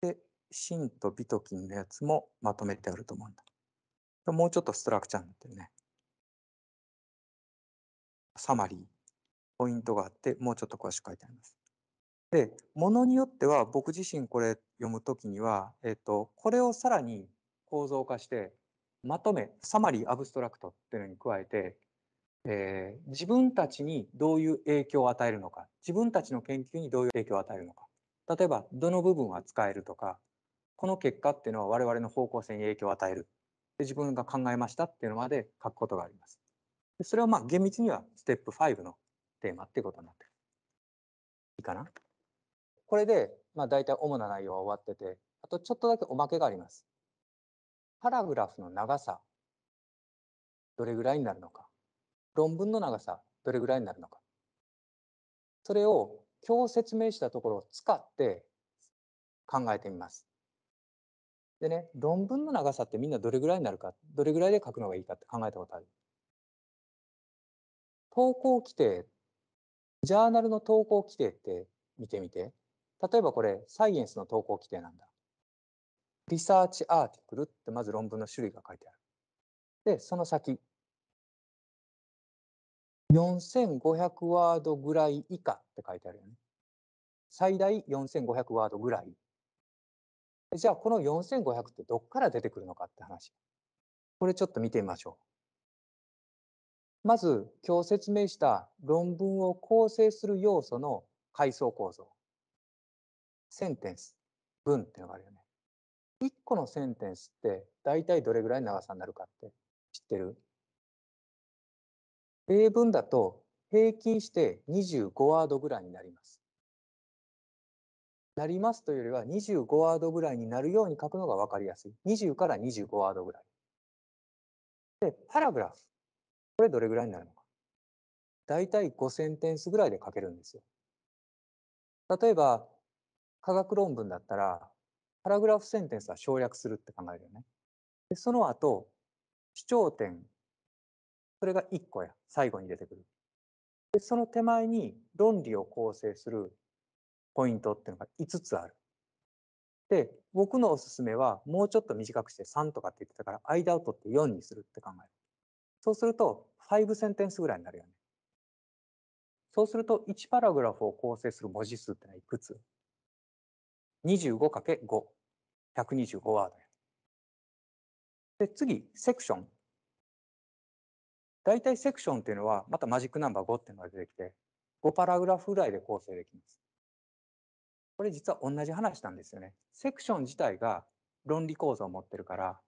で、真と美と金のやつもまとめてあると思うんだ。もうちょっとストラクチャーになってるね。サマリー、ポイントがあって、もうちょっと詳しく書いてあります。で、ものによっては、僕自身これ読むときには、えっ、ー、と、これをさらに構造化して、まとめ、サマリー、アブストラクトっていうのに加えて、えー、自分たちにどういう影響を与えるのか、自分たちの研究にどういう影響を与えるのか、例えばどの部分は使えるとかこの結果っていうのは我々の方向性に影響を与えるで自分が考えましたっていうのまで書くことがあります。でそれはまあ厳密にはステップ5のテーマっていうことになってる。いいかなこれでまあ大体主な内容は終わっててあとちょっとだけおまけがあります。パラグラフの長さどれぐらいになるのか論文の長さどれぐらいになるのかそれを今日説明したところを使って考えてみます。でね、論文の長さってみんなどれぐらいになるか、どれぐらいで書くのがいいかって考えたことある。投稿規定、ジャーナルの投稿規定って見てみて。例えばこれ、サイエンスの投稿規定なんだ。リサーチアーティクルってまず論文の種類が書いてある。で、その先、4500ワードぐらい以下って書いてあるよね。最大4500ワードぐらい。じゃあこの4500ってどっから出てくるのかって話。これちょっと見てみましょう。まず今日説明した論文を構成する要素の階層構造。センテンス、文っていうのがあるよね。1個のセンテンスって大体どれぐらいの長さになるかって知ってる例文だと平均して25ワードぐらいになります。なりますというよりは25ワードぐらいになるように書くのが分かりやすい。20から25ワードぐらい。で、パラグラフ。これどれぐらいになるのか。だいたい5センテンスぐらいで書けるんですよ。例えば、科学論文だったら、パラグラフセンテンスは省略するって考えるよね。でその後、主張点、それが1個や、最後に出てくる。でその手前に論理を構成するポイントっていうのが5つある。で、僕のおすすめはもうちょっと短くして3とかって言ってたから間を取って4にするって考える。そうすると5センテンスぐらいになるよね。そうすると1パラグラフを構成する文字数ってのはいくつ ?25×5。125ワードや。で、次、セクション。大体セクションっていうのは、またマジックナンバー5っていうのが出てきて、5パラグラフぐらいで構成できます。これ実は同じ話なんですよね。セクション自体が論理構造を持ってるから、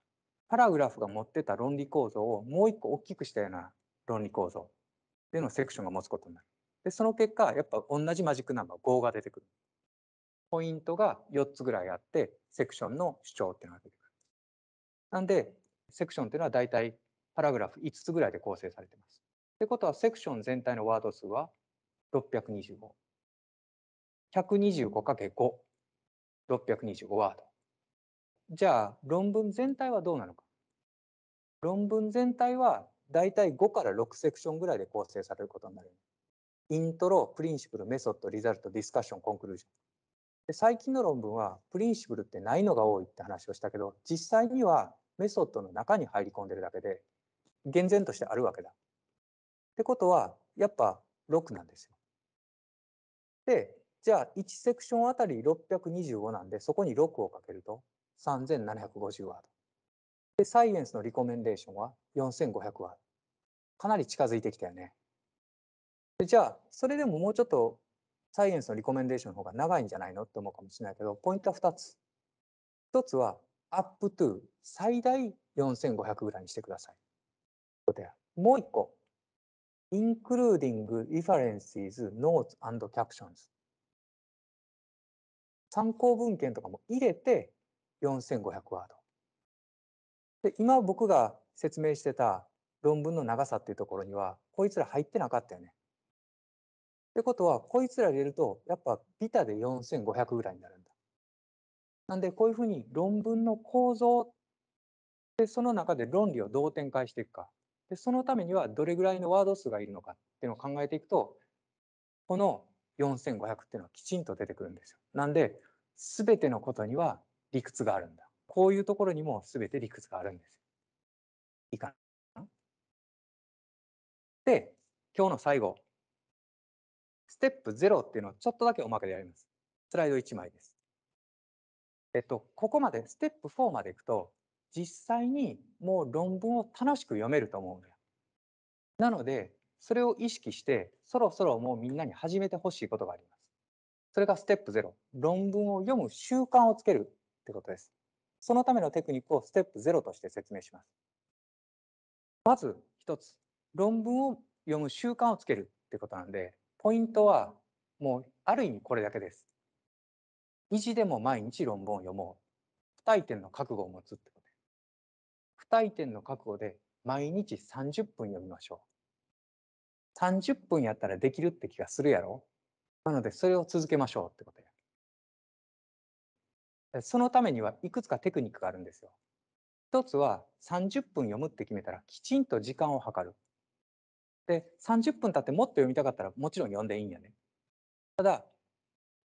パラグラフが持ってた論理構造をもう一個大きくしたような論理構造っていうのをセクションが持つことになる。で、その結果、やっぱ同じマジックナンバー5が出てくる。ポイントが4つぐらいあって、セクションの主張っていうのが出てくる。なんで、セクションっていうのは大体パラグラフ5つぐらいで構成されています。ってことは、セクション全体のワード数は625。125×5。625ワード。じゃあ、論文全体はどうなのか。論文全体は、だいたい5から6セクションぐらいで構成されることになる。イントロ、プリンシプル、メソッド、リザルト、ディスカッション、コンクルージョン。で最近の論文は、プリンシプルってないのが多いって話をしたけど、実際にはメソッドの中に入り込んでるだけで、厳然としてあるわけだ。ってことはやっぱ6なんですよ。でじゃあ1セクションあたり625なんでそこに6をかけると3750ワード。でサイエンスのリコメンデーションは4500ワード。かなり近づいてきたよね。じゃあそれでももうちょっとサイエンスのリコメンデーションの方が長いんじゃないのって思うかもしれないけどポイントは2つ。1つはアップトゥ最大4500ぐらいにしてください。こともう一個。including references, notes and captions。参考文献とかも入れて4500ワード。で、今僕が説明してた論文の長さっていうところには、こいつら入ってなかったよね。ってことは、こいつら入れると、やっぱビタで4500ぐらいになるんだ。なんで、こういうふうに論文の構造で、その中で論理をどう展開していくか。でそのためにはどれぐらいのワード数がいるのかっていうのを考えていくとこの4500っていうのはきちんと出てくるんですよ。なんで全てのことには理屈があるんだ。こういうところにも全て理屈があるんです。いいかなで今日の最後ステップ0っていうのをちょっとだけおまけでやります。スライド1枚です。えっと、ここまで、ステップ4までいくと、実際にもう論文を楽しく読めると思うのよ。なので、それを意識して、そろそろもうみんなに始めてほしいことがあります。それがステップ0、論文を読む習慣をつけるってことです。そのためのテクニックをステップ0として説明します。まず一つ、論文を読む習慣をつけるってことなんで、ポイントはもうある意味これだけです。意地でも毎日論文を読もう。不退転の覚悟を持つってこと。体点の覚悟で毎日30分読みましょう。30分やったらできるって気がするやろなのでそれを続けましょうってことや。そのためにはいくつかテクニックがあるんですよ。一つは30分読むって決めたらきちんと時間を計る。で30分経ってもっと読みたかったらもちろん読んでいいんやね。ただ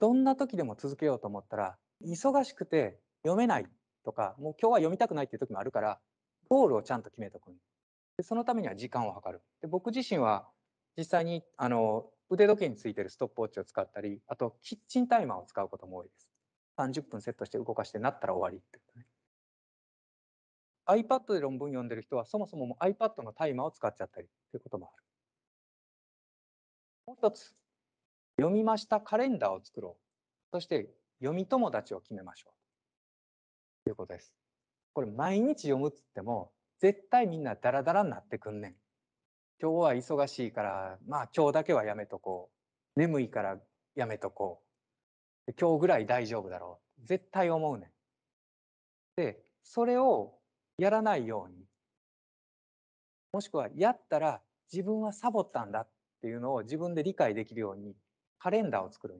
どんな時でも続けようと思ったら忙しくて読めないとかもう今日は読みたくないっていう時もあるからゴールをちゃんと決めとくでそのためには時間を計るで僕自身は実際にあの腕時計についてるストップウォッチを使ったりあとキッチンタイマーを使うことも多いです30分セットして動かしてなったら終わりってことね iPad で論文読んでる人はそもそもも iPad のタイマーを使っちゃったりということもあるもう一つ読みましたカレンダーを作ろうそして読み友達を決めましょうということですこれ毎日読むっつっても絶対みんなダラダラになってくんねん。今日は忙しいからまあ今日だけはやめとこう。眠いからやめとこう。今日ぐらい大丈夫だろう。絶対思うねん。で、それをやらないように。もしくはやったら自分はサボったんだっていうのを自分で理解できるようにカレンダーを作るん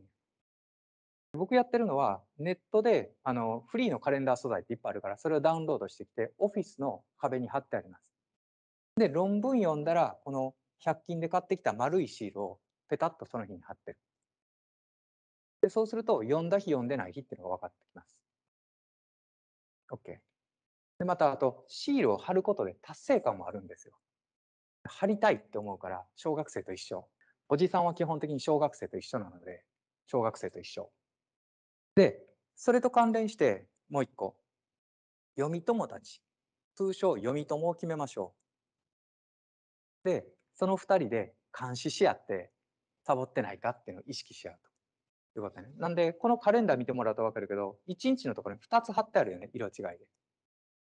僕やってるのは、ネットで、あの、フリーのカレンダー素材っていっぱいあるから、それをダウンロードしてきて、オフィスの壁に貼ってあります。で、論文読んだら、この100均で買ってきた丸いシールをペタッとその日に貼ってる。で、そうすると、読んだ日、読んでない日っていうのが分かってきます。OK。で、また、あと、シールを貼ることで達成感もあるんですよ。貼りたいって思うから、小学生と一緒。おじさんは基本的に小学生と一緒なので、小学生と一緒。で、それと関連してもう一個。読み友達。通称読み友を決めましょう。で、その2人で監視し合ってサボってないかっていうのを意識し合うということね。なんで、このカレンダー見てもらうと分かるけど、1日のところに2つ貼ってあるよね、色違いで。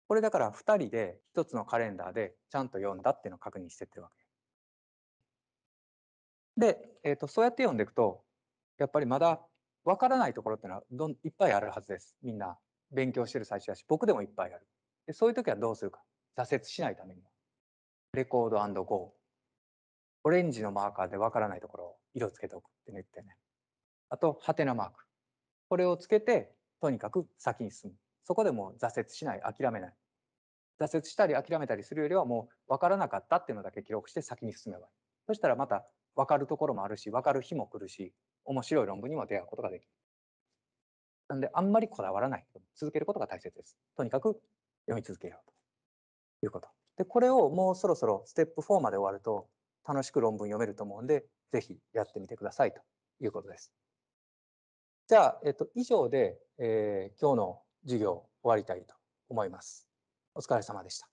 これだから2人で1つのカレンダーでちゃんと読んだっていうのを確認してってるわけ。で、えーと、とそうやって読んでいくと、やっぱりまだわからないところってのはどんいっぱいあるはずです。みんな勉強してる最初だし、僕でもいっぱいある。でそういう時はどうするか。挫折しないためには。レコードゴー。オレンジのマーカーでわからないところを色つけておくって言ってね。あと、ハテナマーク。これをつけて、とにかく先に進む。そこでもう挫折しない、諦めない。挫折したり諦めたりするよりはもう分からなかったっていうのだけ記録して先に進めばいい。そしたらまた分かるところもあるし、分かる日も来るし、面白い論文にも出会うことができる。なんで、あんまりこだわらない。続けることが大切です。とにかく読み続けようということ。で、これをもうそろそろステップ4まで終わると、楽しく論文読めると思うんで、ぜひやってみてくださいということです。じゃあ、えっと、以上で、えー、今日の授業終わりたいと思います。お疲れ様でした。